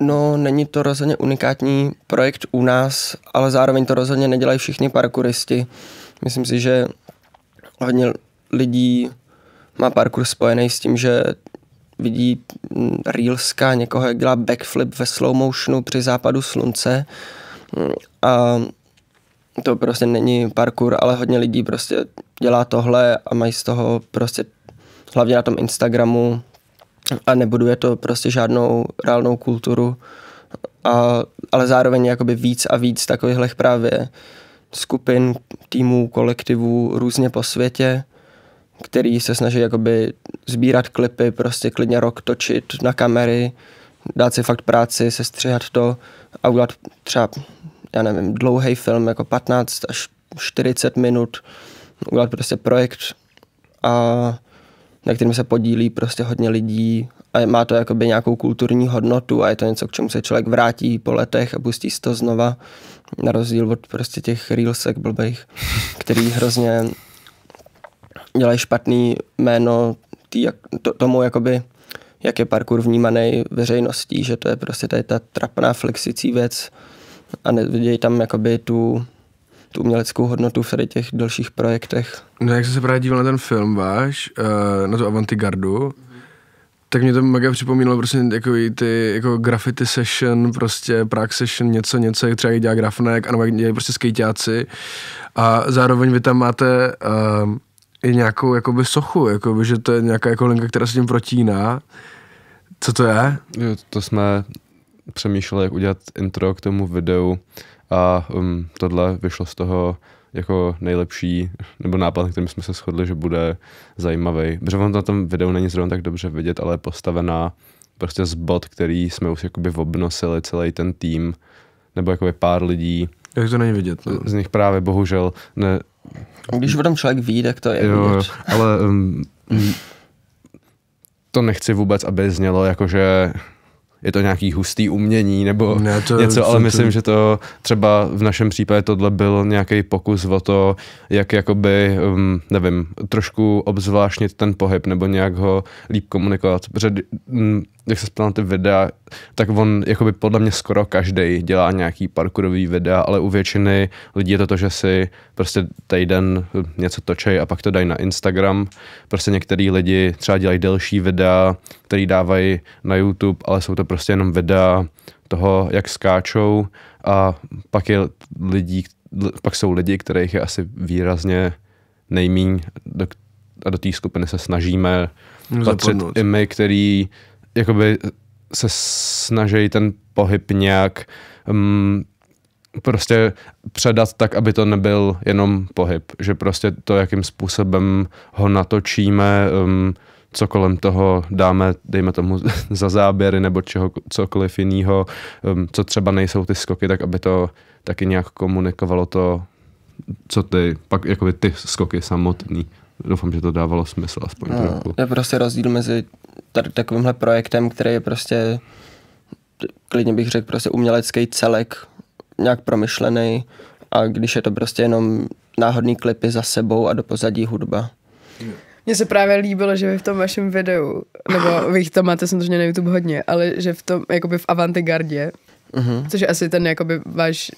No, není to rozhodně unikátní projekt u nás, ale zároveň to rozhodně nedělají všichni parkouristi. Myslím si, že hodně lidí má parkour spojený s tím, že vidí mm, Reelska, někoho, jak dělá backflip ve slow motionu při západu slunce mm, a to prostě není parkour, ale hodně lidí prostě dělá tohle a mají z toho prostě hlavně na tom Instagramu a nebuduje to prostě žádnou reálnou kulturu, a, ale zároveň jakoby víc a víc takovýchhle právě skupin, týmů, kolektivů různě po světě, který se snaží jakoby sbírat klipy, prostě klidně rok točit na kamery, dát si fakt práci, sestřihat to a udělat třeba já nevím, dlouhý film, jako 15 až 40 minut, udělat prostě projekt a na kterým se podílí prostě hodně lidí a má to jakoby nějakou kulturní hodnotu a je to něco, k čemu se člověk vrátí po letech a pustí si to znova, na rozdíl od prostě těch reelsek blbejch, který hrozně dělají špatný jméno tý, jak, to, tomu jakoby jak je parkour vnímaný veřejností, že to je prostě tady ta trapná flexicí věc, a nevidějí tam jakoby tu, tu uměleckou hodnotu v tady těch dalších projektech. No jak jsem se právě díval na ten film váš, eh, na tu Avantgardu, tak mě to mega připomínalo prostě jako ty jako graffiti session, prostě Prague session, něco, něco, jak třeba dělá Grafnek, anebo jak dělají prostě skejťáci. A zároveň vy tam máte uh, i nějakou jakoby sochu, jakoby, že to je nějaká jako linka, která se tím protíná. Co to je? Jo, to jsme přemýšlel, jak udělat intro k tomu videu a um, tohle vyšlo z toho jako nejlepší, nebo nápad, na kterým jsme se shodli, že bude zajímavý. Protože on na tom videu není zrovna tak dobře vidět, ale je postavená prostě z bod, který jsme už jakoby obnosili celý ten tým, nebo jakoby pár lidí. Jak to není vidět? No. Z nich právě bohužel ne... Když o tom člověk ví, tak to je jo, ale um, to nechci vůbec, aby znělo jakože je to nějaký hustý umění nebo ne, to, něco, ale myslím, to... že to třeba v našem případě tohle byl nějaký pokus o to, jak jakoby, um, nevím, trošku obzvláštnit ten pohyb nebo nějak ho líp komunikovat. Protože um, jak se ptal na ty videa, tak on jakoby podle mě skoro každý dělá nějaký parkourový videa, ale u většiny lidí je to to, že si prostě týden něco točej a pak to dají na Instagram. Prostě některý lidi třeba dělají delší videa, který dávají na YouTube, ale jsou to prostě jenom videa toho, jak skáčou a pak, je lidí, pak jsou lidi, kterých je asi výrazně nejmíň a do té skupiny se snažíme patřit i my, který jakoby se snaží ten pohyb nějak um, prostě předat tak, aby to nebyl jenom pohyb, že prostě to, jakým způsobem ho natočíme, um, co kolem toho dáme, dejme tomu <laughs> za záběry nebo čeho, cokoliv jiného, um, co třeba nejsou ty skoky, tak aby to taky nějak komunikovalo to, co ty, pak jakoby ty skoky samotný. Doufám, že to dávalo smysl aspoň no, trochu. Je prostě rozdíl mezi takovýmhle projektem, který je prostě, klidně bych řekl, prostě umělecký celek, nějak promyšlený a když je to prostě jenom náhodný klipy za sebou a do pozadí hudba. Mně se právě líbilo, že vy v tom vašem videu, nebo vy to máte samozřejmě na YouTube hodně, ale že v tom, jakoby v avantgardě, Mm-hmm. Což je asi ten jakoby váš,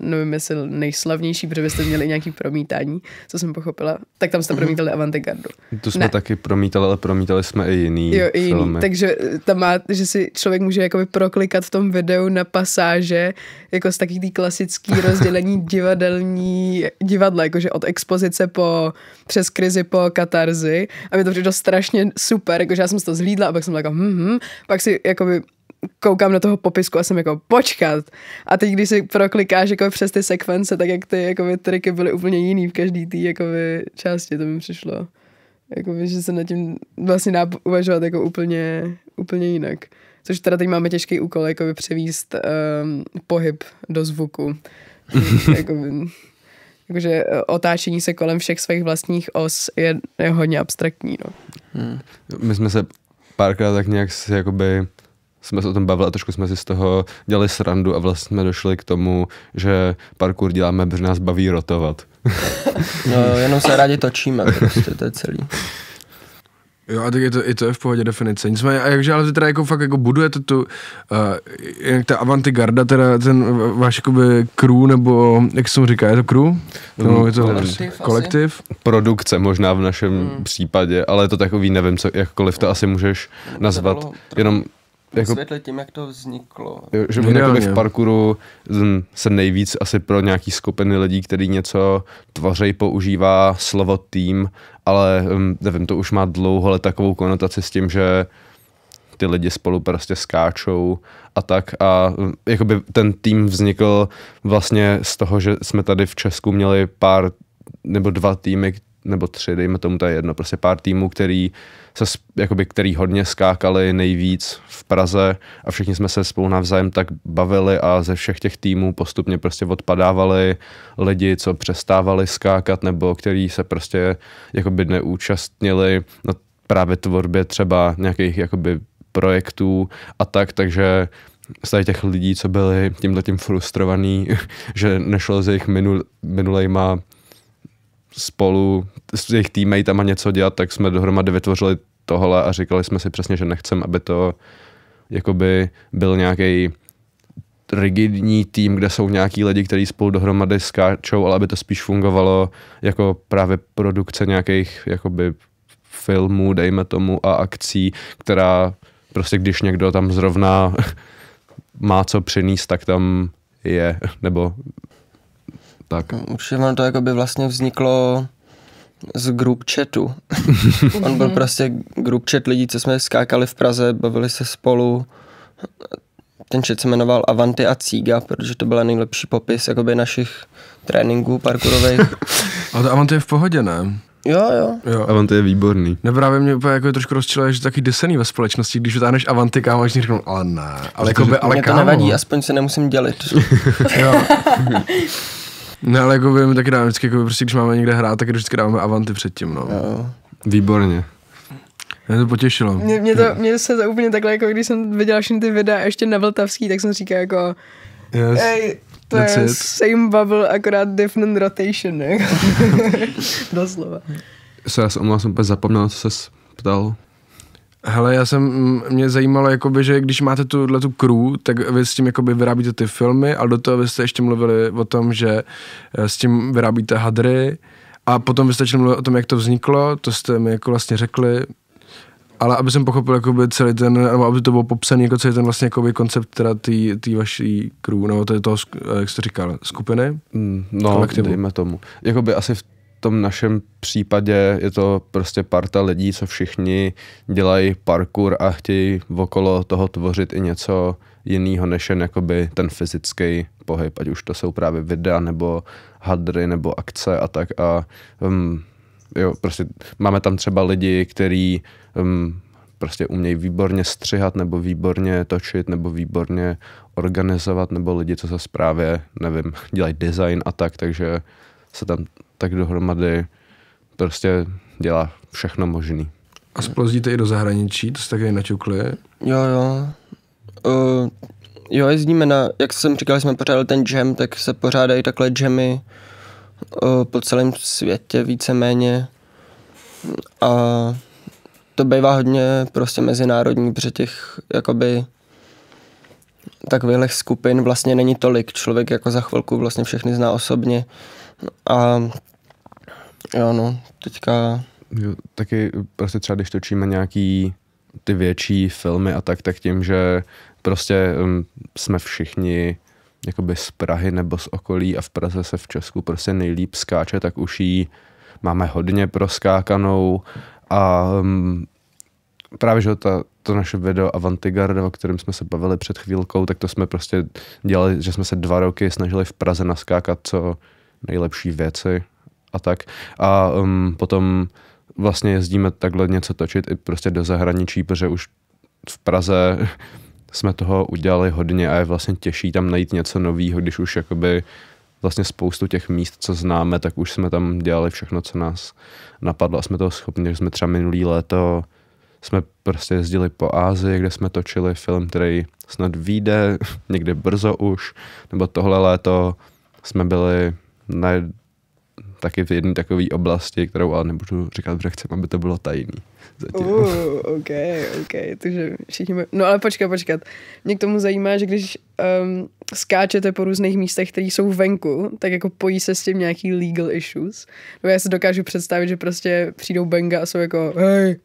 nevím jestli nejslavnější, protože jste měli nějaký promítání, co jsem pochopila, tak tam jste mhm. promítali mm-hmm. Avantgardu. To jsme ne. taky promítali, ale promítali jsme i jiný Jo, i jiný, filmy. takže eh, tam má, že si člověk může jakoby proklikat v tom videu na pasáže, jako z takový tý klasický <laughs> rozdělení divadelní divadla, jakože od expozice po, přes krizi po katarzi a mi to přišlo strašně super, jakože já jsem to zhlídla a pak jsem byla jako mm-hmm. pak si jakoby koukám na toho popisku a jsem jako počkat. A teď, když si proklikáš jako přes ty sekvence, tak jak ty jako triky byly úplně jiný v každý té jakoby, části, to mi přišlo. Jakoby, že se nad tím vlastně dá uvažovat jako úplně, úplně jinak. Což teda teď máme těžký úkol, jako by převíst um, pohyb do zvuku. <laughs> jakoby, jakože e, otáčení se kolem všech svých vlastních os je, je hodně abstraktní. No. Hmm. My jsme se párkrát tak nějak jakoby jsme se o tom bavili a trošku jsme si z toho dělali srandu a vlastně jsme došli k tomu, že parkour děláme, protože nás baví rotovat. <laughs> no, jenom se rádi točíme, prostě to je celý. Jo, a tak je to, i to je v pohodě definice. Nicméně, a jakže ale teda jako fakt jako budujete tu, uh, jak ta avantgarda, teda ten váš jakoby crew, nebo jak se mu říká, je to crew? Nebo no, je to kolektiv? Prostě kolektiv? Produkce možná v našem hmm. případě, ale je to takový, nevím, co, jakkoliv to no. asi můžeš no, nazvat, jenom jako, Vysvětlit tím, jak to vzniklo. Jo, že on jakoby v parkouru se nejvíc asi pro nějaký skupiny lidí, který něco tvořej, používá slovo tým, ale hm, nevím, to už má dlouho ale takovou konotaci s tím, že ty lidi spolu prostě skáčou a tak a hm, jakoby ten tým vznikl vlastně z toho, že jsme tady v Česku měli pár nebo dva týmy, nebo tři, dejme tomu, to je jedno, prostě pár týmů, který, se, jakoby, který hodně skákali nejvíc v Praze a všichni jsme se spolu navzájem tak bavili a ze všech těch týmů postupně prostě odpadávali lidi, co přestávali skákat nebo který se prostě jakoby neúčastnili na právě tvorbě třeba nějakých jakoby projektů a tak, takže z těch lidí, co byli tímhle tím frustrovaný, <laughs> že nešlo s jejich minul, minulejma spolu s jejich teammatama něco dělat, tak jsme dohromady vytvořili tohle a říkali jsme si přesně, že nechcem, aby to jakoby byl nějaký rigidní tým, kde jsou nějaký lidi, kteří spolu dohromady skáčou, ale aby to spíš fungovalo jako právě produkce nějakých jakoby filmů, dejme tomu, a akcí, která prostě když někdo tam zrovna <laughs> má co přinést, tak tam je, nebo tak. Určitě ono to jako by vlastně vzniklo z group chatu. <laughs> On byl mhm. prostě group chat lidí, co jsme skákali v Praze, bavili se spolu. Ten chat se jmenoval Avanti a Cíga, protože to byl nejlepší popis jakoby našich tréninků parkourových. Ale <laughs> Avanti je v pohodě, ne? Jo, jo. jo. Avanti je výborný. Nebrávě mě úplně jako je trošku rozčilo, že taky desený ve společnosti, když vytáhneš Avanti, kámo, všichni řeknou, ale ne, ale jako by, ale mě kámo. to nevadí, aspoň se nemusím dělit. <laughs> jo. No ale jako my taky dáme vždycky, jako prostě, když máme někde hrát, tak vždycky dáme avanty předtím, no. Jo. Výborně. Mě to potěšilo. Mě, mě, to, mě se to úplně takhle, jako když jsem viděl všechny ty videa ještě na Vltavský, tak jsem říkal jako... Yes. Ej, to That's je it. same bubble, akorát different rotation, jako. <laughs> Doslova. Se já se omlouvám, jsem úplně zapomněl, co se ptal. Hele, já jsem, mě zajímalo, jakoby, že když máte tuhle tu crew, tak vy s tím jakoby vyrábíte ty filmy, ale do toho vy jste ještě mluvili o tom, že eh, s tím vyrábíte hadry a potom vy jste mluvili o tom, jak to vzniklo, to jste mi jako vlastně řekli, ale aby jsem pochopil jakoby celý ten, nebo aby to bylo popsaný jako celý ten vlastně jakoby koncept teda tý vaší crew, nebo to je toho, eh, jak jste říkal, skupiny? Mm, no, kolektivu. dejme tomu. Jakoby asi v tom našem případě je to prostě parta lidí, co všichni dělají parkour a chtějí okolo toho tvořit i něco jiného, než jen jakoby ten fyzický pohyb, ať už to jsou právě videa nebo hadry nebo akce a tak a um, jo, prostě máme tam třeba lidi, který um, prostě umějí výborně střihat, nebo výborně točit, nebo výborně organizovat, nebo lidi, co se právě, nevím, dělají design a tak, takže se tam tak dohromady prostě dělá všechno možný. A splozdíte i do zahraničí, to jste také načukli? Jo, jo. Uh, jo, jezdíme na, jak jsem říkal, jsme pořádali ten jam, tak se pořádají takhle jamy uh, eh, po celém světě víceméně. A to bývá hodně prostě mezinárodní, protože těch jakoby takových skupin vlastně není tolik. Člověk jako za chvilku vlastně všechny zná osobně a Jo, no, teďka... Jo, taky prostě třeba, když točíme nějaký ty větší filmy a tak, tak tím, že prostě um, jsme všichni jakoby z Prahy nebo z okolí a v Praze se v Česku prostě nejlíp skáče, tak už jí máme hodně proskákanou a um, právě, že ta, to naše video Avantigarda, o kterém jsme se bavili před chvílkou, tak to jsme prostě dělali, že jsme se dva roky snažili v Praze naskákat co nejlepší věci a tak. A um, potom vlastně jezdíme takhle něco točit i prostě do zahraničí, protože už v Praze <laughs> jsme toho udělali hodně a je vlastně těžší tam najít něco nového, když už jakoby vlastně spoustu těch míst, co známe, tak už jsme tam dělali všechno, co nás napadlo a jsme toho schopni, že jsme třeba minulý léto jsme prostě jezdili po Ázii, kde jsme točili film, který snad vyjde <laughs> někdy brzo už, nebo tohle léto jsme byli na taky v jedné takové oblasti, kterou ale nebudu říkat, protože chceme, aby to bylo tajný. Zatím. Uh, OK, OK, takže všichni... Bude... No ale počkat, počkat. Mě k tomu zajímá, že když um, skáčete po různých místech, které jsou venku, tak jako pojí se s tím nějaký legal issues. No já si dokážu představit, že prostě přijdou benga a jsou jako, hej,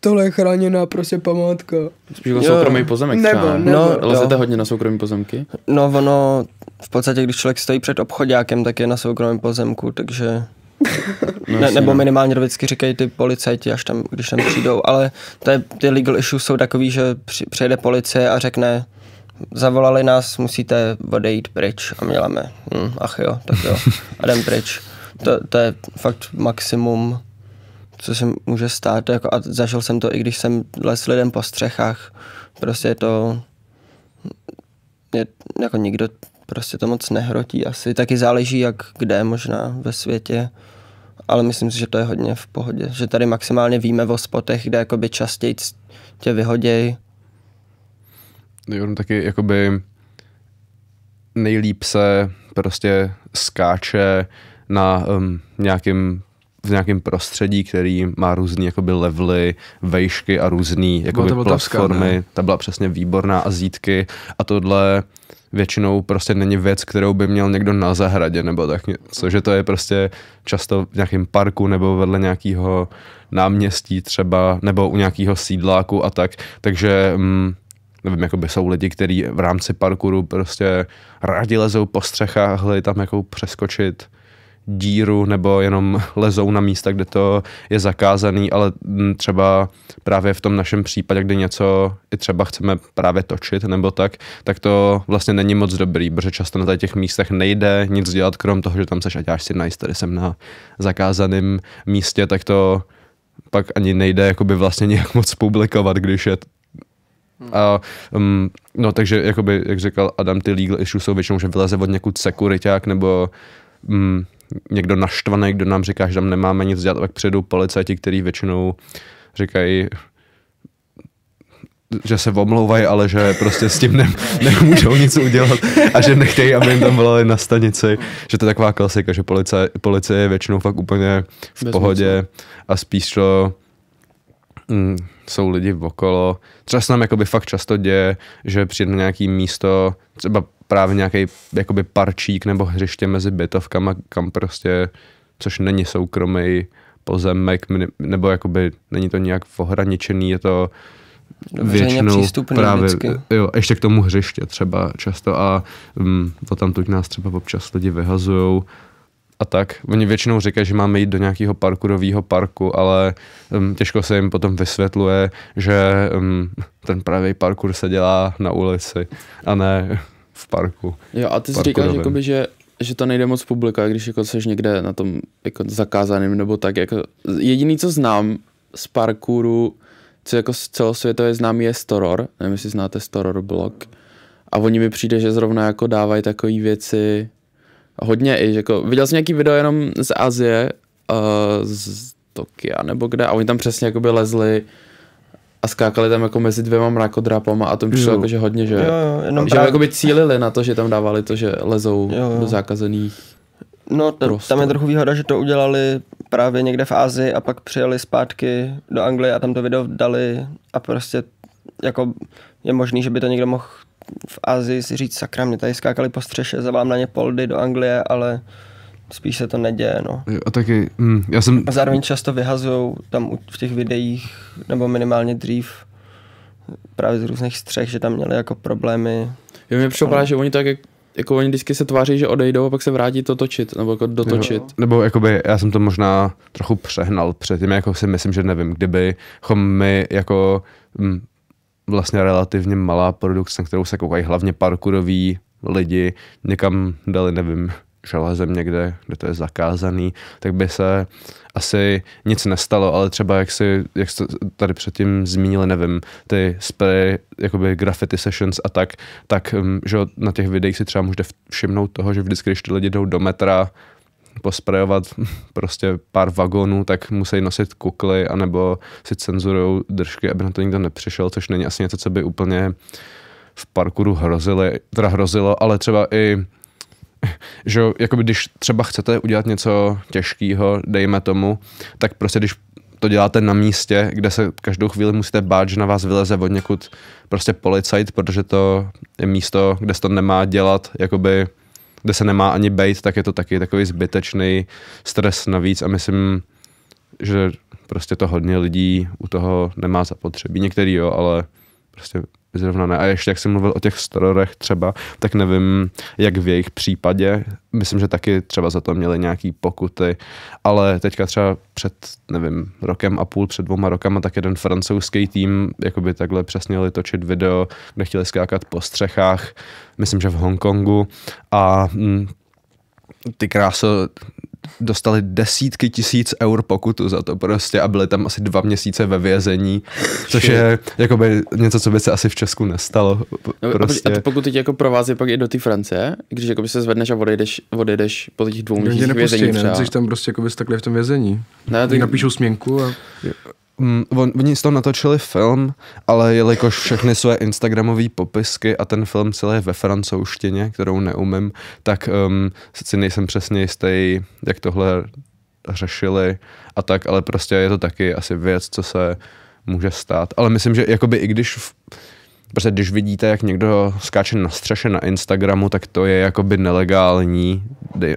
tohle je chráněná prostě památka. Spíš o jako soukromý pozemek nebo, třeba. Nebo, no, Lezete no. hodně na soukromý pozemky? No ono, v podstatě, když člověk stojí před obchodákem, tak je na soukromém pozemku, takže... <laughs> No, ne, nebo no. minimálně vždycky říkají ty policajti, až tam, když tam přijdou, ale to je, ty legal issues jsou takový, že přijede policie a řekne, zavolali nás, musíte odejít pryč a měláme, hm, ach jo, tak jo, <laughs> a jdem pryč. To, to je fakt maximum, co se může stát jako, a zažil jsem to, i když jsem les lidem po střechách, prostě je to, je, jako nikdo prostě to moc nehrotí asi. Taky záleží jak kde možná ve světě, ale myslím si, že to je hodně v pohodě. Že tady maximálně víme o spotech, kde jakoby častěji tě vyhoděj. Jo, no taky jakoby nejlíp se prostě skáče na um, nějakým v nějakém prostředí, který má různý jakoby levely, vejšky a různý jakoby, platformy. ta byla přesně výborná a zítky a tohle většinou prostě není věc, kterou by měl někdo na zahradě nebo tak něco, že to je prostě často v nějakém parku nebo vedle nějakého náměstí třeba nebo u nějakého sídláku a tak, takže mm, nevím, jakoby jsou lidi, kteří v rámci parkouru prostě rádi lezou po střechách, hledají tam jako přeskočit díru nebo jenom lezou na místa, kde to je zakázaný, ale třeba právě v tom našem případě, kdy něco i třeba chceme právě točit nebo tak, tak to vlastně není moc dobrý, protože často na těch místech nejde nic dělat, krom toho, že tam seš a děláš si najít tady jsem na zakázaném místě, tak to pak ani nejde jakoby vlastně nějak moc publikovat, když je a, um, no takže, jakoby, jak říkal Adam, ty legal issues jsou většinou, že vyleze od někud sekuriták nebo um, někdo naštvaný, kdo nám říká, že tam nemáme nic dělat, tak přijdou policajti, který většinou říkají, že se omlouvají, ale že prostě s tím ne, nemůžou nic udělat a že nechtějí, aby jim tam volali na stanici. Že to je taková klasika, že policie, policie je většinou fakt úplně v Bez pohodě nic. a spíš to mm, jsou lidi okolo. Třeba se nám jakoby fakt často děje, že přijde na nějaký místo, třeba právě nějaký jakoby parčík nebo hřiště mezi bytovkama, kam prostě, což není soukromý pozemek, nebo jakoby není to nějak ohraničený, je to většinou právě, vždycky. jo, ještě k tomu hřiště třeba často a um, tam tuď nás třeba občas lidi vyhazujou a tak. Oni většinou říkají, že máme jít do nějakého parkurového parku, ale um, těžko se jim potom vysvětluje, že um, ten pravý parkour se dělá na ulici a ne parku. Jo, a ty jsi říkal, že, jakoby, že že to nejde moc publika, když jako seš někde na tom jako zakázaným nebo tak. Jako, jediný, co znám z parkouru, co jako celosvětově známý je Storor. Nevím, jestli znáte Storor blog. A oni mi přijde, že zrovna jako dávají takové věci hodně i, jako, viděl jsem nějaký video jenom z Azie, uh, eh, z Tokia nebo kde, a oni tam přesně by lezli uh, a skákali tam jako mezi dvěma mrakodrápama a to přišlo jako, že hodně, že, jo, jo, že právě... by cílili na to, že tam dávali to, že lezou jo, jo. do zákazených No, t- tam je trochu výhoda, že to udělali právě někde v Ázii a pak přijeli zpátky do Anglie a tam to video dali a prostě jako je možný, že by to někdo mohl v Ázii si říct, sakra, mě tady skákali po střeše, zavám na ně poldy do Anglie, ale spíš se to neděje, no. A taky, mm, já jsem... A zároveň často vyhazují tam v těch videích, nebo minimálně dřív, právě z různých střech, že tam měli jako problémy. Jo, mě přišlo právě, že oni tak, jak, jako oni vždycky se tváří, že odejdou a pak se vrátí to točit, nebo jako dotočit. Jo. Nebo jakoby, já jsem to možná trochu přehnal předtím, jako si myslím, že nevím, kdybychom my jako m, hm, vlastně relativně malá produkce, na kterou se koukají hlavně parkuroví lidi, někam dali, nevím, železem někde, kde to je zakázaný, tak by se asi nic nestalo, ale třeba jak si, jak jste tady předtím zmínili, nevím, ty spray, jakoby graffiti sessions a tak, tak hm, že na těch videích si třeba můžete všimnout toho, že vždycky, když ty lidi jdou do metra, posprejovat <laughs> prostě pár vagónů, tak musí nosit kukly, anebo si cenzurují držky, aby na to nikdo nepřišel, což není asi něco, co by úplně v parkouru hrozili, teda hrozilo, ale třeba i <laughs> že jakoby když třeba chcete udělat něco těžkého, dejme tomu, tak prostě když to děláte na místě, kde se každou chvíli musíte bát, že na vás vyleze od někud prostě policajt, protože to je místo, kde se to nemá dělat, jakoby, kde se nemá ani bejt, tak je to taky takový zbytečný stres navíc a myslím, že prostě to hodně lidí u toho nemá zapotřebí. Některý jo, ale prostě Zrovna ne. A ještě jak jsem mluvil o těch stororech třeba, tak nevím, jak v jejich případě. Myslím, že taky třeba za to měli nějaký pokuty. Ale teďka třeba před, nevím, rokem a půl, před dvoma rokama, tak jeden francouzský tým jakoby takhle jeli točit video, kde chtěli skákat po střechách, myslím, že v Hongkongu. A mm, ty kráso, dostali desítky tisíc eur pokutu za to prostě a byli tam asi dva měsíce ve vězení, což je jakoby něco, co by se asi v Česku nestalo. No, prostě. a, a pokud tě jako je pak i do té Francie, když jakoby se zvedneš a odejdeš, odejdeš po těch dvou měsících vězení. Ne, třeba. tam prostě bys takhle v tom vězení. Ne, ty... Napíšou směnku a... Jo. Mm, on, oni z toho natočili film, ale jelikož všechny své instagramové popisky a ten film celý je ve francouzštině, kterou neumím, tak um, si nejsem přesně jistý, jak tohle řešili a tak, ale prostě je to taky asi věc, co se může stát. Ale myslím, že jakoby i když v, prostě když vidíte, jak někdo skáče na střeše na Instagramu, tak to je jakoby nelegální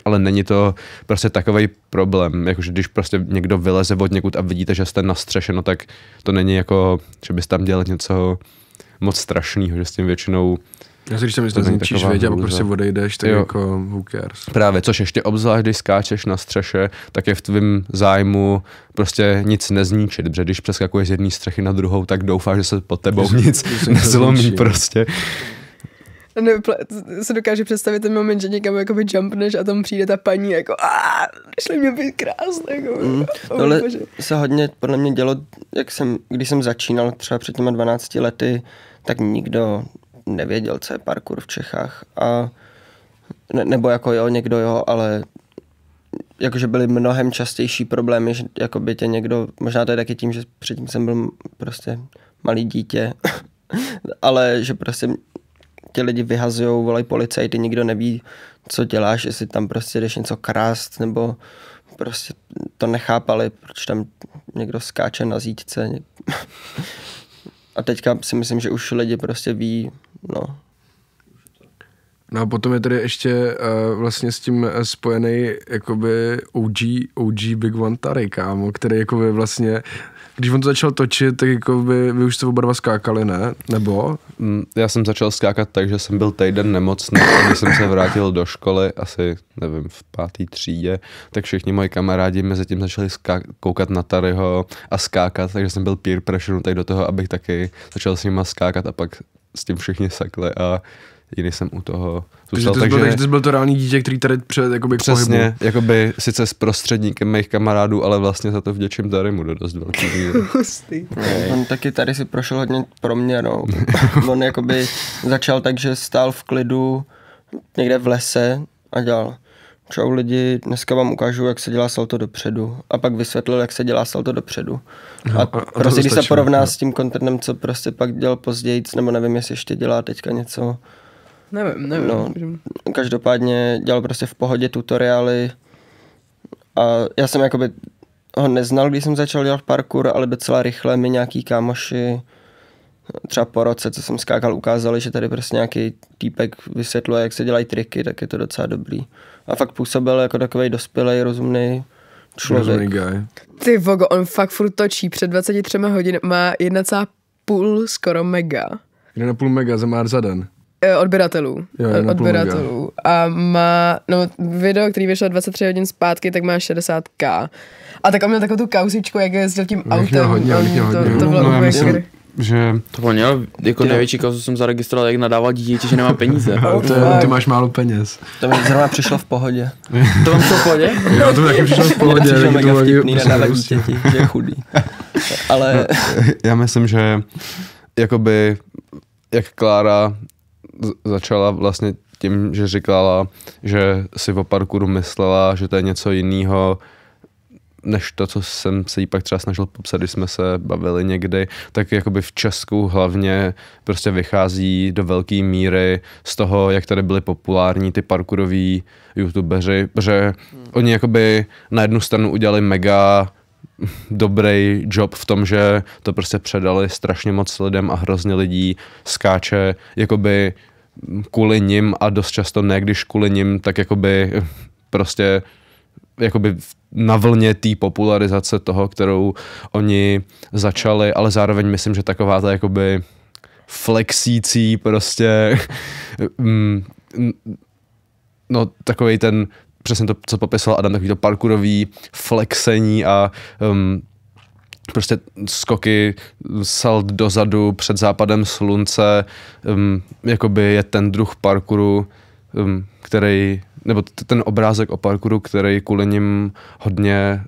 ale není to prostě takový problém, jakože když prostě někdo vyleze od někud a vidíte, že jste na střeše, no tak to není jako, že bys tam dělal něco moc strašného, že s tím většinou já si když se mi zničíš, věď, a prostě odejdeš, tak jo. jako who cares. Právě, což ještě obzvlášť, když skáčeš na střeše, tak je v tvém zájmu prostě nic nezničit, protože když přeskakuješ z jedné střechy na druhou, tak doufáš, že se pod tebou nic nezlomí prostě ne, se dokáže představit ten moment, že někam jakoby jumpneš a tam přijde ta paní jako a šli mě být krásné. Jako, mm, oh, tohle se hodně podle mě dělo, jak jsem, když jsem začínal třeba před těma 12 lety, tak nikdo nevěděl, co je parkour v Čechách. A ne, nebo jako jo, někdo jo, ale jakože byly mnohem častější problémy, že jako by tě někdo, možná to je taky tím, že předtím jsem byl prostě malý dítě, <laughs> ale že prostě tě lidi vyhazují, volají ty nikdo neví, co děláš, jestli tam prostě jdeš něco krást, nebo prostě to nechápali, proč tam někdo skáče na zítce. A teďka si myslím, že už lidi prostě ví, no. No a potom je tady ještě uh, vlastně s tím eh, spojený jakoby OG, OG Big One Tarek, kámo, který jakoby vlastně když on to začal točit, tak jako by, vy už jste oba dva skákali, ne? Nebo? Mm, já jsem začal skákat tak, že jsem byl týden nemocný když jsem se vrátil do školy, asi, nevím, v páté třídě, tak všichni moji kamarádi mezi tím začali ská- koukat na Taryho a skákat, takže jsem byl peer pressure tady do toho, abych taky začal s nima skákat a pak s tím všichni sakli a jiný jsem u toho zůstal. Takže takže, byl, takže ty byl to reální dítě, který tady před jakoby, k Přesně, pohybu. jakoby sice s prostředníkem mých kamarádů, ale vlastně za to vděčím mu do dost velký <laughs> On taky tady si prošel hodně proměnou. <laughs> On jakoby začal tak, že stál v klidu někde v lese a dělal Čau lidi, dneska vám ukážu, jak se dělá salto dopředu. A pak vysvětlil, jak se dělá salto dopředu. No, a, a, a prostě, když se porovná no. s tím kontentem, co prostě pak dělal později, nebo nevím, jestli ještě dělá teďka něco, Nevím, nevím. No, každopádně dělal prostě v pohodě tutoriály a já jsem jakoby ho neznal, když jsem začal dělat parkour, ale docela rychle mi nějaký kámoši třeba po roce, co jsem skákal, ukázali, že tady prostě nějaký týpek vysvětluje, jak se dělají triky, tak je to docela dobrý. A fakt působil jako takový dospělý, rozumný člověk. Rozumný guy. Ty vogo, on fakt furt točí, před 23 hodin má 1,5 skoro mega. 1,5 mega za már za den. Eh, odběratelů. Jo, eh, odběratelů. A má, no, video, který vyšlo 23 hodin zpátky, tak má 60k. A tak on měl takovou tu kausičku, jak s tím no, Měl autem. Hodně, on, mm, hodně, to, hodně. to no, bylo no, úplně myslím, jako- že... To bylo měl, jako Děl. největší kauzu jsem zaregistroval, jak nadával dítě, že nemá peníze. <laughs> to je, ty máš málo peněz. To mi zrovna přišlo v pohodě. <laughs> to vám přišlo v pohodě? Jo, to taky přišlo v pohodě. Přišlo mega vtipný prostě nadávat prostě. dítěti, že je chudý. <laughs> No, Ale... No, já myslím, že jakoby jak Klára začala vlastně tím, že říkala, že si o parkouru myslela, že to je něco jiného, než to, co jsem se jí pak třeba snažil popsat, když jsme se bavili někdy, tak jakoby v Česku hlavně prostě vychází do velké míry z toho, jak tady byly populární ty parkouroví youtubeři, že hmm. oni jakoby na jednu stranu udělali mega dobrý job v tom, že to prostě předali strašně moc lidem a hrozně lidí skáče jakoby kvůli nim a dost často ne, když kvůli nim, tak jakoby prostě jakoby na vlně té popularizace toho, kterou oni začali, ale zároveň myslím, že taková ta jakoby flexící prostě <laughs> mm, no takový ten přesně to, co popisoval Adam, takový to parkurový flexení a um, prostě skoky, salt dozadu před západem slunce, um, jakoby je ten druh parkouru, um, který, nebo ten obrázek o parkouru, který kvůli ním hodně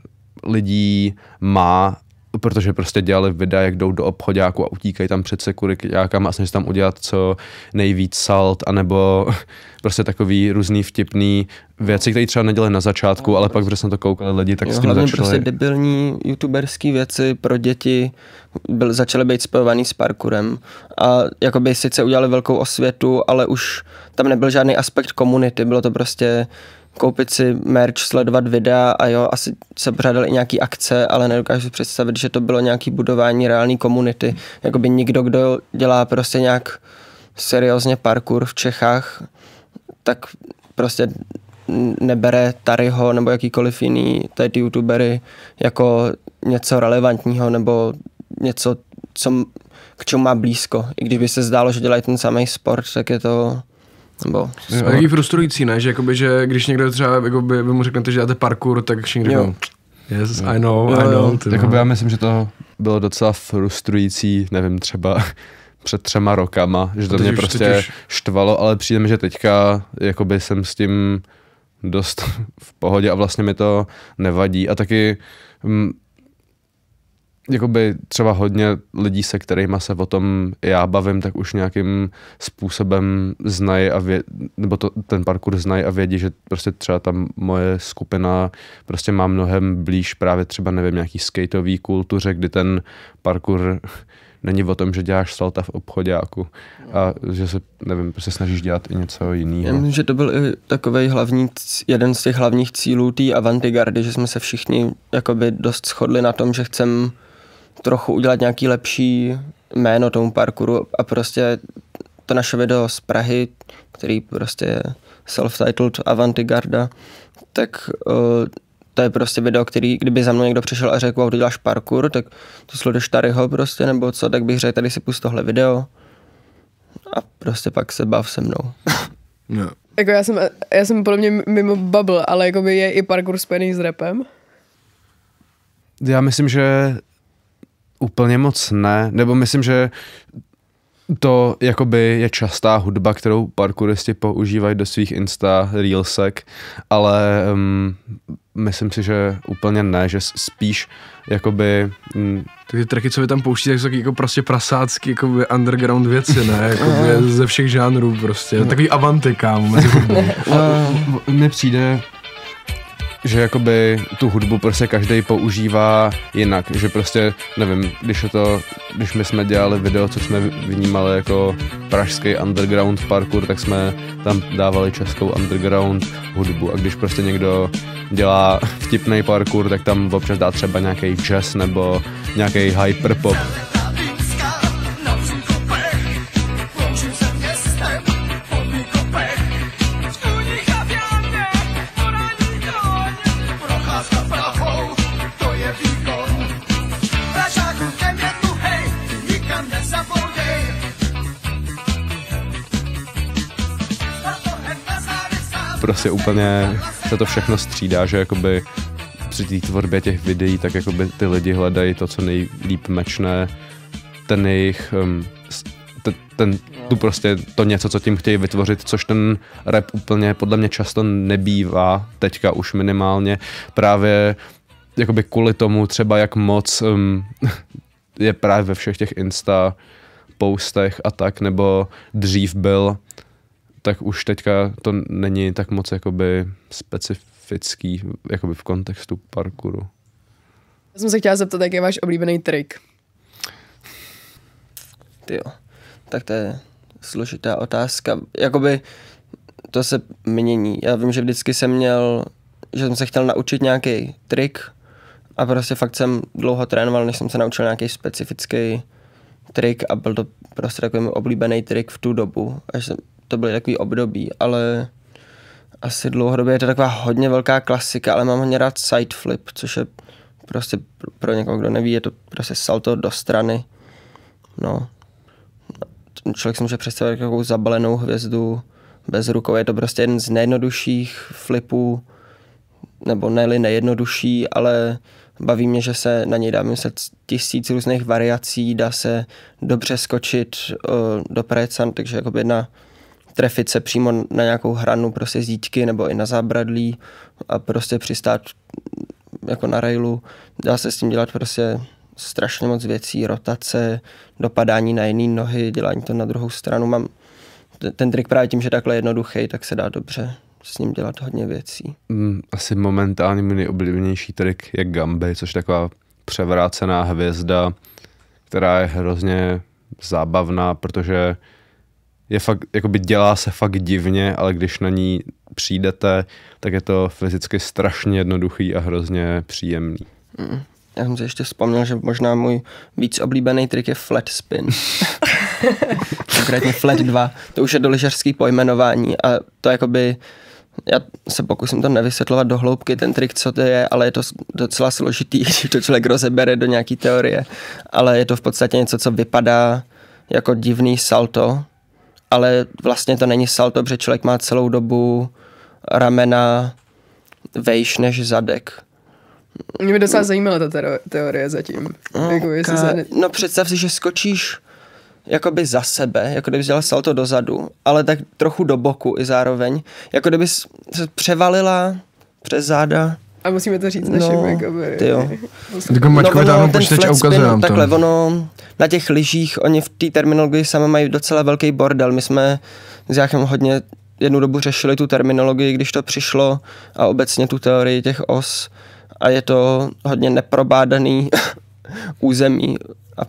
lidí má protože prostě dělali videa, jak jdou do obchodáku a utíkají tam před sekuritákama a snaží tam udělat co nejvíc salt, anebo <laughs> prostě takový různý vtipný věci, které třeba nedělali na začátku, no, ale prostě. pak prostě jsem to koukal lidi, tak no, s tím začali. prostě debilní youtuberské věci pro děti byl, začaly být spojovaný s parkourem a jakoby sice udělali velkou osvětu, ale už tam nebyl žádný aspekt komunity, bylo to prostě koupit si merch, sledovat videa a jo, asi se pořádal i nějaký akce, ale nedokážu si představit, že to bylo nějaký budování reální komunity. Jakoby nikdo, kdo dělá prostě nějak seriózně parkour v Čechách, tak prostě nebere Taryho nebo jakýkoliv jiný tady ty youtubery jako něco relevantního nebo něco, co, k čemu má blízko. I kdyby se zdálo, že dělají ten samý sport, tak je to nebo je frustrující, ne? Že, jakoby, že když někdo třeba jakoby, vy mu řeknete, že děláte parkour, tak všichni řeknou, Yes, I know, jo, I know. Ty, jakoby já myslím, že to bylo docela frustrující, nevím, třeba <laughs> před třema rokama, že to mě prostě už... štvalo, ale přijde mi, že teďka jakoby jsem s tím dost <laughs> v pohodě a vlastně mi to nevadí. A taky mm, jakoby třeba hodně lidí, se kterými se o tom já bavím, tak už nějakým způsobem znají a vě, nebo to, ten parkour znají a vědí, že prostě třeba tam moje skupina prostě má mnohem blíž právě třeba, nevím, nějaký skateový kultuře, kdy ten parkour <laughs> není o tom, že děláš salta v obchodě a že se, nevím, prostě snažíš dělat i něco jiného. Já myslím, že to byl i takový hlavní, jeden z těch hlavních cílů té avantgardy, že jsme se všichni jakoby dost shodli na tom, že chceme trochu udělat nějaký lepší jméno tomu parkouru a prostě to naše video z Prahy, který prostě je self-titled Avantigarda, tak uh, to je prostě video, který, kdyby za mnou někdo přišel a řekl, wow, děláš parkour, tak to sleduješ Taryho prostě, nebo co, tak bych řekl, tady si pust tohle video a prostě pak se bav se mnou. no. <laughs> Jako já jsem, já jsem podle mě mimo bubble, ale jako by je i parkour spojený s repem? Já myslím, že Úplně moc ne, nebo myslím, že to jakoby je častá hudba, kterou parkouristi používají do svých Insta Reelsek, ale um, myslím si, že úplně ne, že spíš jakoby... Um, ty tracky, co vy tam pouštíte, jsou jako prostě prasácky jako underground věci, ne? Jakoby ze všech žánrů prostě. Takový avanty, kámo, <laughs> eh, Mně přijde, že jakoby tu hudbu prostě každý používá jinak, že prostě, nevím, když je to, když my jsme dělali video, co jsme vnímali jako pražský underground parkour, tak jsme tam dávali českou underground hudbu a když prostě někdo dělá vtipný parkour, tak tam občas dá třeba nějaký jazz nebo nějaký hyperpop. prostě úplně se to všechno střídá, že jakoby při té tvorbě těch videí, tak jakoby ty lidi hledají to, co nejlíp mečné, ten jejich, um, ten, ten, tu prostě to něco, co tím chtějí vytvořit, což ten rap úplně podle mě často nebývá, teďka už minimálně, právě jakoby kvůli tomu třeba, jak moc um, <laughs> je právě ve všech těch Insta postech a tak, nebo dřív byl tak už teďka to není tak moc jakoby specifický jakoby v kontextu parkouru. Já jsem se chtěla zeptat, jaký je váš oblíbený trik? Ty jo, tak to je složitá otázka. Jakoby to se mění. Já vím, že vždycky jsem měl, že jsem se chtěl naučit nějaký trik a prostě fakt jsem dlouho trénoval, než jsem se naučil nějaký specifický trik a byl to prostě takový oblíbený trik v tu dobu. Až jsem, to byly takový období, ale asi dlouhodobě je to taková hodně velká klasika, ale mám hodně rád side flip, což je prostě pro někoho, kdo neví, je to prostě salto do strany. No. Člověk si může představit jako takovou zabalenou hvězdu bez rukou. Je to prostě jeden z nejjednodušších flipů, nebo ne nejjednodušší, ale baví mě, že se na něj dá myslet tisíc různých variací, dá se dobře skočit uh, do precan, takže jako jedna trefit se přímo na nějakou hranu prostě z dítky nebo i na zábradlí a prostě přistát jako na railu. Dá se s tím dělat prostě strašně moc věcí, rotace, dopadání na jiné nohy, dělání to na druhou stranu. Mám ten trik právě tím, že takhle jednoduchý, tak se dá dobře s ním dělat hodně věcí. Mm, asi momentálně můj nejoblíbenější trik je Gambe, což je taková převrácená hvězda, která je hrozně zábavná, protože je fakt, jakoby dělá se fakt divně, ale když na ní přijdete, tak je to fyzicky strašně jednoduchý a hrozně příjemný. Hmm. Já jsem si ještě vzpomněl, že možná můj víc oblíbený trik je flat spin. <laughs> Konkrétně flat 2. To už je doližerský pojmenování a to jakoby já se pokusím to nevysvětlovat do hloubky, ten trik, co to je, ale je to docela složitý, <laughs> když to člověk rozebere do nějaký teorie, ale je to v podstatě něco, co vypadá jako divný salto, ale vlastně to není salto, protože člověk má celou dobu ramena vejš než zadek. Mě by docela zajímala ta teorie zatím. No, jako, ka... se... no představ si, že skočíš jakoby za sebe, jako kdyby dělal salto dozadu, ale tak trochu do boku i zároveň, jako kdyby se převalila přes záda a musíme to říct našim, no, jakoby. Ty mačkové jako no, ono, počítač a no, Takhle, to. ono, na těch lyžích, oni v té terminologii sami mají docela velký bordel. My jsme s Jáchem hodně jednu dobu řešili tu terminologii, když to přišlo a obecně tu teorii těch os a je to hodně neprobádaný <laughs> území a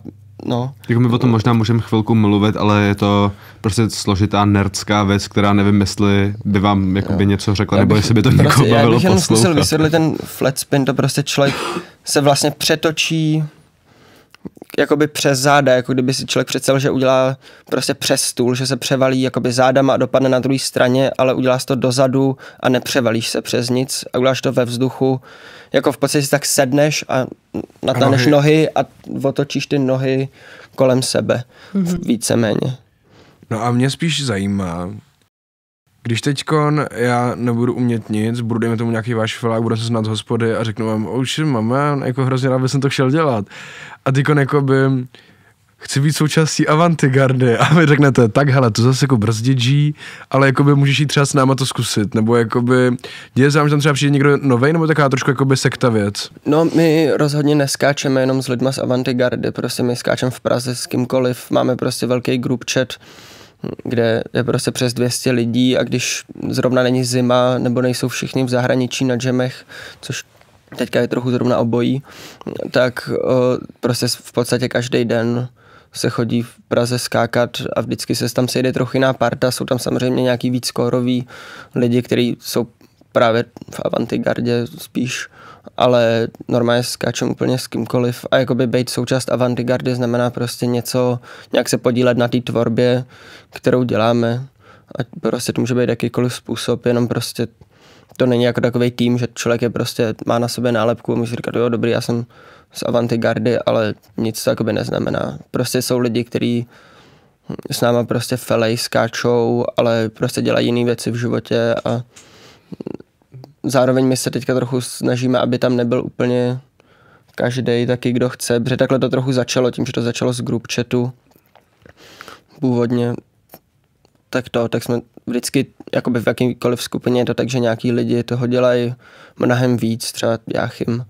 no. Jako my o tom možná můžeme chvilku mluvit, ale je to prostě složitá nerdská věc, která nevím, jestli by vám jakoby no. něco řekla, já nebo jestli by to prostě, někoho bavilo Já bych jenom zkusil vysvětlit ten flat spin, to prostě člověk se vlastně přetočí jakoby přes záda, jako kdyby si člověk představil, že udělá prostě přes stůl, že se převalí jakoby zádama a dopadne na druhé straně, ale uděláš to dozadu a nepřevalíš se přes nic a uděláš to ve vzduchu. Jako v podstatě tak sedneš a natáhneš nohy. nohy a otočíš ty nohy kolem sebe, mm-hmm. víceméně. No a mě spíš zajímá, když teď já nebudu umět nic, budu dejme tomu nějaký váš filák, budu se znát z hospody a řeknu vám, oh shit, mama, jako hrozně rád bych jsem to chtěl dělat. A teďkon jako by chci být součástí avantgardy a vy řeknete, tak hele, to zase jako brzdičí, ale jako by můžeš jít třeba s náma to zkusit, nebo by děje se vám, že tam třeba přijde někdo nový, nebo taková trošku by sekta věc? No my rozhodně neskáčeme jenom s lidma z avantgardy, prostě my skáčeme v Praze s kýmkoliv, máme prostě velký group chat, kde je prostě přes 200 lidí a když zrovna není zima nebo nejsou všichni v zahraničí na džemech, což teďka je trochu zrovna obojí, tak eh, prostě v podstatě každý den se chodí v Praze skákat a vždycky se tam sejde trochu jiná parta. Jsou tam samozřejmě nějaký víc koroví lidi, kteří jsou právě v avantgardě spíš ale normálně skáčem úplně s kýmkoliv a jakoby být součást avantgardy znamená prostě něco, nějak se podílet na té tvorbě, kterou děláme. A prostě to může být jakýkoliv způsob, jenom prostě to není jako takový tým, že člověk je prostě, má na sobě nálepku a může říkat, jo, dobrý, já jsem z avantgardy, ale nic to jakoby neznamená. Prostě jsou lidi, kteří s náma prostě felej, skáčou, ale prostě dělají jiné věci v životě a zároveň my se teďka trochu snažíme, aby tam nebyl úplně každý taky, kdo chce, protože takhle to trochu začalo, tím, že to začalo z group chatu původně, tak to, tak jsme vždycky jakoby v jakýkoliv skupině je to tak, že nějaký lidi toho dělají mnohem víc, třeba Jáchym,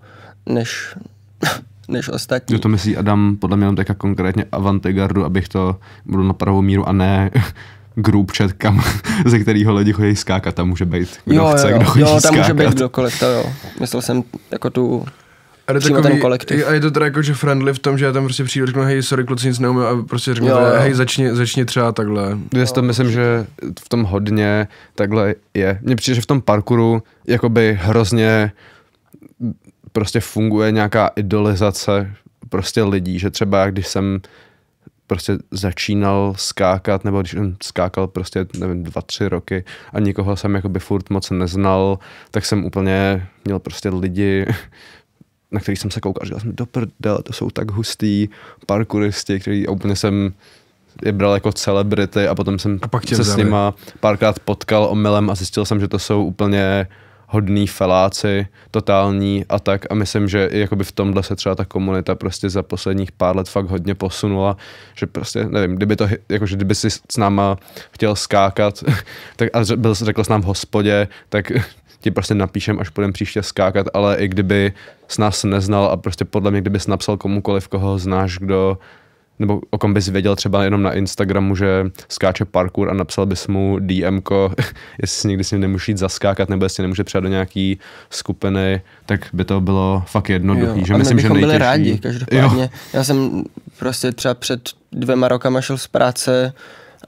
než, <laughs> než ostatní. Jo, to myslí Adam podle mě jenom teďka konkrétně Avantegardu, abych to budu na pravou míru a ne group chat, kam, <laughs> ze kterého lidi chodí skákat, tam může být kdo jo, chce, jo, kdo chodí jo, tam skákat. může být kdokoliv, to jo. Myslel jsem jako tu a je, takový, ten kolektiv. a je to teda jako, že friendly v tom, že já tam prostě přijdu, řeknu, hej, sorry, kluci, nic neumím a prostě řeknu, jo, teda, jo. hej, začni, začni třeba takhle. Já si to myslím, že v tom hodně takhle je. Mně přijde, že v tom parkouru jakoby hrozně prostě funguje nějaká idolizace prostě lidí, že třeba když jsem prostě začínal skákat, nebo když jsem skákal prostě, nevím, dva, tři roky a nikoho jsem jakoby furt moc neznal, tak jsem úplně měl prostě lidi, na kterých jsem se koukal, říkal jsem, do prdele, to jsou tak hustý parkouristi, který úplně jsem je bral jako celebrity a potom jsem a pak se vzali. s nima párkrát potkal omylem a zjistil jsem, že to jsou úplně hodný feláci, totální a tak a myslím, že jakoby v tomhle se třeba ta komunita prostě za posledních pár let fakt hodně posunula, že prostě, nevím, kdyby to, jakože kdyby si s náma chtěl skákat <laughs> tak a byl, řekl s nám v hospodě, tak <laughs> ti prostě napíšem, až půjdem příště skákat, ale i kdyby s nás neznal a prostě podle mě, kdyby napsal komukoliv, koho znáš, kdo nebo o kom bys věděl třeba jenom na Instagramu, že skáče parkour a napsal bys mu DM, <laughs> jestli si někdy s ním nemůže jít zaskákat, nebo jestli nemůže přijít do nějaký skupiny, tak by to bylo fakt jednoduchý. Jo, že myslím, že nejtěžší. byli rádi, každopádně. Jo. Já jsem prostě třeba před dvěma rokama šel z práce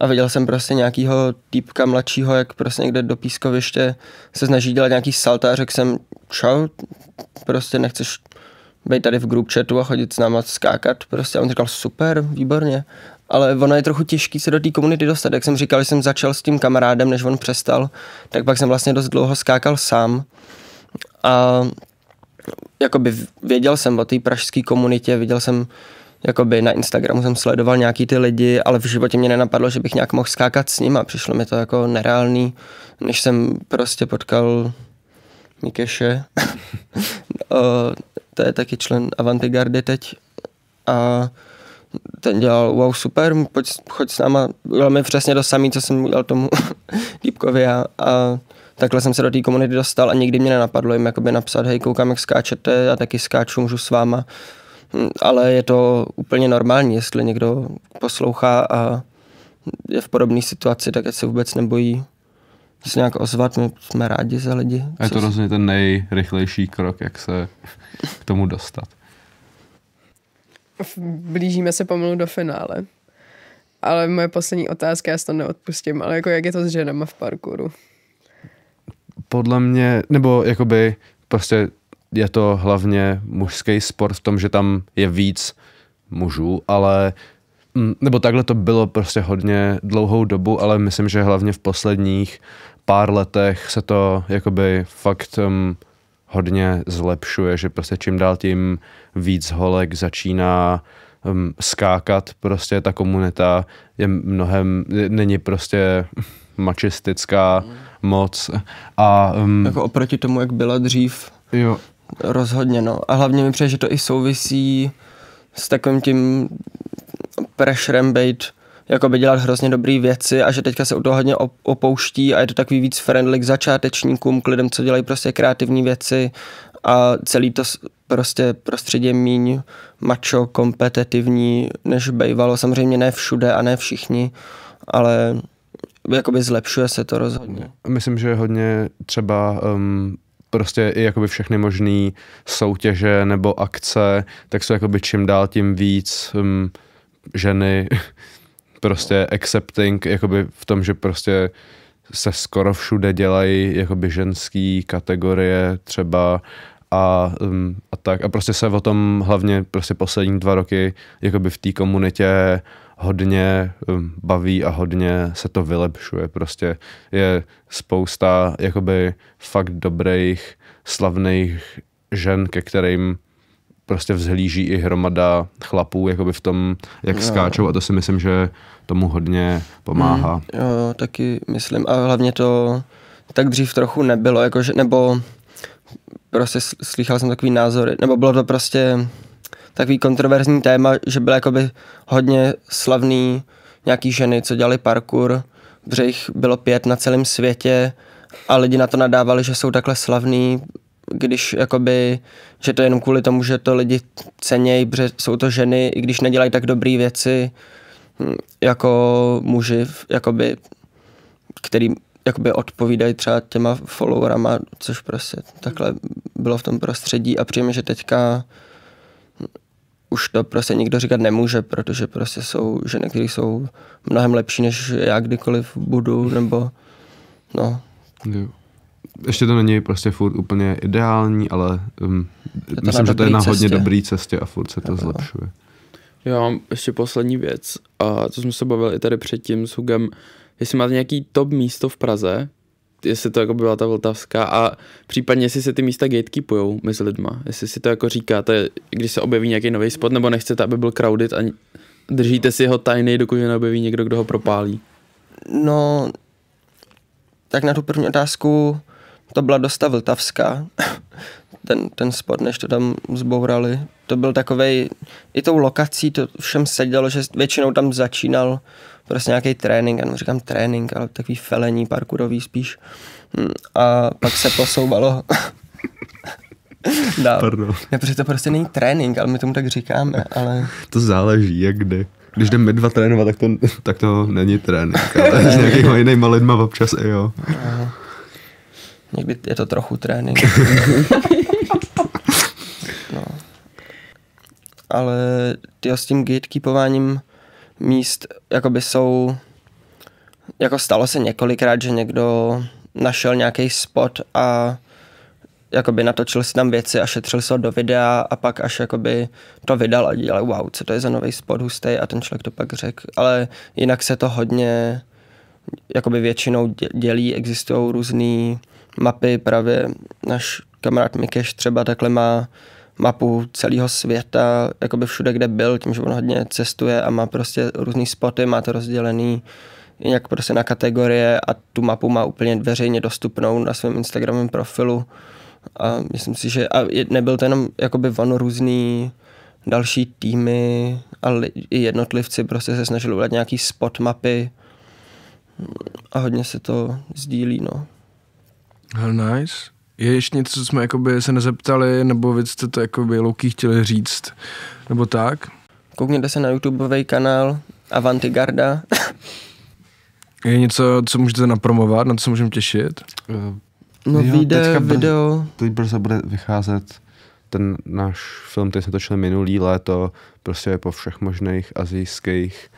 a viděl jsem prostě nějakýho týpka mladšího, jak prostě někde do pískoviště se snaží dělat nějaký salta a řekl jsem, čau, prostě nechceš být tady v group chatu a chodit s náma skákat. Prostě a on říkal, super, výborně. Ale ono je trochu těžký se do té komunity dostat. Jak jsem říkal, jsem začal s tím kamarádem, než on přestal, tak pak jsem vlastně dost dlouho skákal sám. A jakoby věděl jsem o té pražské komunitě, viděl jsem jakoby na Instagramu jsem sledoval nějaký ty lidi, ale v životě mě nenapadlo, že bych nějak mohl skákat s nima. Přišlo mi to jako nereálný, než jsem prostě potkal Mikeše. <laughs> to je taky člen Avantgardy teď a ten dělal wow super, pojď, choď s náma, udělal mi přesně to samé, co jsem udělal tomu Deepkovi <laughs> a, a takhle jsem se do té komunity dostal a nikdy mě nenapadlo jim jakoby napsat, hej, koukám, jak skáčete, a taky skáču, můžu s váma. Hm, ale je to úplně normální, jestli někdo poslouchá a je v podobné situaci, tak se vůbec nebojí se nějak ozvat, my jsme rádi za lidi. A je to rozhodně ten nejrychlejší krok, jak se k tomu dostat. Blížíme se pomalu do finále. Ale moje poslední otázka, já si to neodpustím, ale jako jak je to s ženama v parkouru? Podle mě, nebo jakoby prostě je to hlavně mužský sport v tom, že tam je víc mužů, ale mm, nebo takhle to bylo prostě hodně dlouhou dobu, ale myslím, že hlavně v posledních pár letech se to jakoby fakt um, hodně zlepšuje, že prostě čím dál tím víc holek začíná um, skákat, prostě ta komunita je mnohem, není prostě <laughs> mačistická mm. moc a... Um, jako oproti tomu, jak byla dřív. Jo. Rozhodně, no. A hlavně mi přeje, že to i souvisí s takovým tím pressurem být jakoby dělat hrozně dobré věci a že teďka se u toho hodně opouští a je to takový víc friendly k začátečníkům, k lidem, co dělají prostě kreativní věci a celý to prostě prostředí míň mačo kompetitivní, než bývalo. Samozřejmě ne všude a ne všichni, ale jakoby zlepšuje se to rozhodně. Myslím, že hodně třeba um, prostě i jakoby všechny možné soutěže nebo akce, tak jsou jakoby čím dál tím víc um, ženy prostě accepting jakoby v tom, že prostě se skoro všude dělají jakoby ženský kategorie třeba a, um, a tak. A prostě se o tom hlavně prostě poslední dva roky jakoby v té komunitě hodně um, baví a hodně se to vylepšuje. Prostě je spousta jakoby fakt dobrých, slavných žen, ke kterým prostě vzhlíží i hromada chlapů jakoby v tom, jak jo. skáčou a to si myslím, že tomu hodně pomáhá. Mm, jo, taky myslím a hlavně to tak dřív trochu nebylo, jakože, nebo prostě slychal jsem takový názory, nebo bylo to prostě takový kontroverzní téma, že byly jakoby hodně slavný nějaký ženy, co dělali parkour, protože bylo pět na celém světě a lidi na to nadávali, že jsou takhle slavný, když jakoby, že to je jenom kvůli tomu, že to lidi cenějí, protože jsou to ženy, i když nedělají tak dobré věci, hm, jako muži, jakoby, který jakoby odpovídají třeba těma followerama, což prostě takhle bylo v tom prostředí a přijeme, že teďka hm, už to prostě nikdo říkat nemůže, protože prostě jsou ženy, které jsou mnohem lepší, než já kdykoliv budu, nebo no. Jo ještě to není prostě furt úplně ideální, ale um, myslím, že to je na hodně cestě. dobrý cestě a furt se to jo, zlepšuje. Jo, ještě poslední věc, a co jsme se bavili tady předtím s Hugem, jestli máte nějaký top místo v Praze, jestli to jako byla ta Vltavská a případně jestli se ty místa gatekeepujou mezi lidma, jestli si to jako říkáte, když se objeví nějaký nový spot, nebo nechcete, aby byl crowded a držíte si ho tajný, dokud ho neobjeví někdo, kdo ho propálí. No, tak na tu první otázku to byla dosta vltavská, <coughs> ten, ten spot, než to tam zbourali. To byl takovej, i tou lokací to všem sedělo, že většinou tam začínal prostě nějaký trénink, ano říkám trénink, ale takový felení parkurový spíš. Hm, a pak se posouvalo <laughs> dál. Pardon. Ne, protože to prostě není trénink, ale my tomu tak říkáme, ale... <laughs> To záleží, jak kdy. Když jdeme dva trénovat, tak to, tak to není trénink, ale s <laughs> nějakýma jinýma lidma občas i jo. Aha. Někdy je to trochu trénink. <laughs> no. Ale ty s tím gatekeepováním míst jakoby jsou... Jako stalo se několikrát, že někdo našel nějaký spot a jakoby natočil si tam věci a šetřil se do videa a pak až jakoby to vydal a dělal wow, co to je za nový spot hustý a ten člověk to pak řekl. Ale jinak se to hodně jakoby většinou dělí, existují různé mapy, právě náš kamarád Mikeš třeba takhle má mapu celého světa, by všude, kde byl, tím, že on hodně cestuje a má prostě různý spoty, má to rozdělený nějak prostě na kategorie a tu mapu má úplně veřejně dostupnou na svém Instagramovém profilu a myslím si, že a nebyl to jenom jakoby on různý další týmy a i jednotlivci prostě se snažili udělat nějaký spot mapy a hodně se to sdílí, no. Hell nice. Je ještě něco, co jsme jakoby se nezeptali, nebo vy jste to jakoby louký chtěli říct, nebo tak? Koukněte se na YouTubeový kanál Avantigarda. <laughs> je něco, co můžete napromovat, na co se můžeme těšit? Eh, no jo, vyjde video... Teď brzo bude vycházet ten náš film, který jsme točili minulý léto, prostě je po všech možných azijských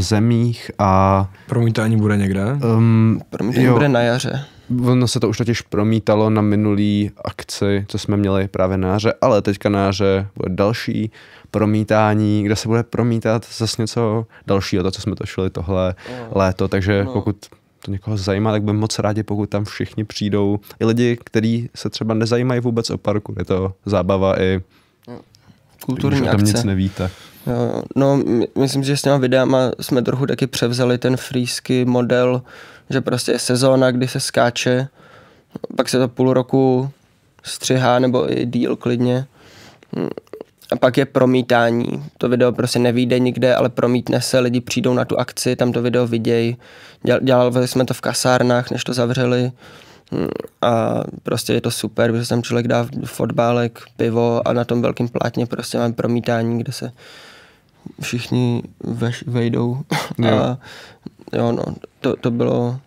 zemích a... Promítání bude někde? Um, Promítání jo, bude na jaře. Ono se to už totiž promítalo na minulý akci, co jsme měli právě na jaře, ale teďka na jaře bude další promítání, kde se bude promítat zase něco dalšího, to, co jsme točili tohle no. léto, takže no. pokud to někoho zajímá, tak budeme moc rádi, pokud tam všichni přijdou. I lidi, kteří se třeba nezajímají vůbec o parku, je to zábava i no. kulturní akce. o nic nevíte. No, myslím, že s těma videama jsme trochu taky převzali ten frýský model, že prostě je sezóna, kdy se skáče, pak se to půl roku střihá nebo i díl klidně. A pak je promítání. To video prostě nevíde nikde, ale promítne se, lidi přijdou na tu akci, tam to video vidějí. Dělali jsme to v kasárnách, než to zavřeli. A prostě je to super, protože tam člověk dá fotbálek, pivo a na tom velkém plátně prostě máme promítání, kde se všichni veš, vejdou. <laughs> Jo. A, jo, no, to, to bylo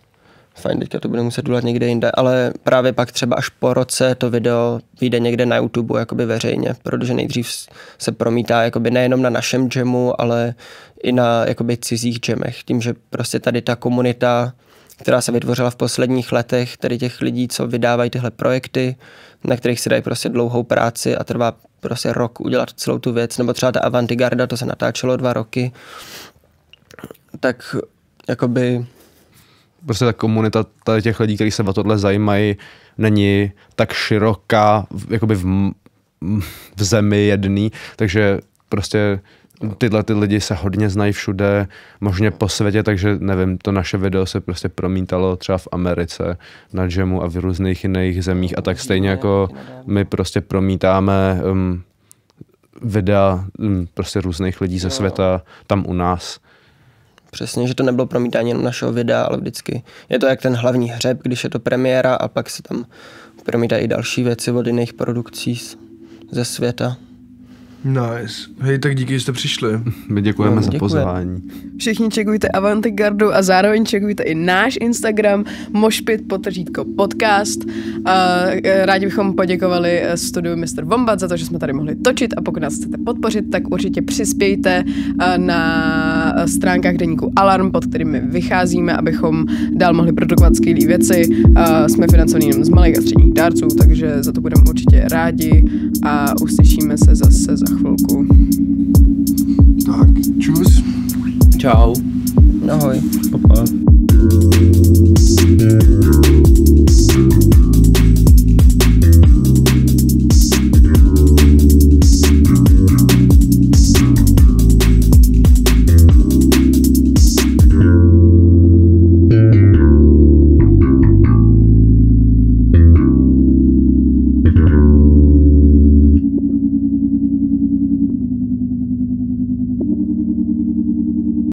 fajn, teďka to bude muset dělat někde jinde, ale právě pak třeba až po roce to video vyjde někde na YouTube jakoby veřejně, protože nejdřív se promítá jakoby nejenom na našem džemu, ale i na jakoby cizích džemech, tím, že prostě tady ta komunita která se vytvořila v posledních letech, tedy těch lidí, co vydávají tyhle projekty, na kterých si dají prostě dlouhou práci a trvá prostě rok udělat celou tu věc, nebo třeba ta Avantigarda, to se natáčelo dva roky, tak jakoby... Prostě ta komunita těch lidí, kteří se o tohle zajímají, není tak široká, jakoby v, v zemi jedný, takže prostě tyhle ty lidi se hodně znají všude, možná po světě, takže nevím, to naše video se prostě promítalo třeba v Americe na jamu a v různých jiných zemích a tak stejně jako my prostě promítáme um, videa um, prostě různých lidí ze světa tam u nás. Přesně, že to nebylo promítání jenom našeho videa, ale vždycky je to jak ten hlavní hřeb, když je to premiéra a pak se tam promítají další věci od jiných produkcí ze světa. Nice. Hej, tak díky, že jste přišli. My děkujeme no, za děkujeme. pozvání. Všichni čekujte Avantgardu a zároveň čekujte i náš Instagram mošpit potržítko podcast. A e, rádi bychom poděkovali e, studiu Mr. Bombat za to, že jsme tady mohli točit a pokud nás chcete podpořit, tak určitě přispějte e, na stránkách deníku Alarm, pod kterými vycházíme, abychom dál mohli produkovat skvělé věci. A jsme financovaní jenom z malých a středních dárců, takže za to budeme určitě rádi a uslyšíme se zase za chvilku. Tak, čus. Čau. Ahoj. Papa. Pa.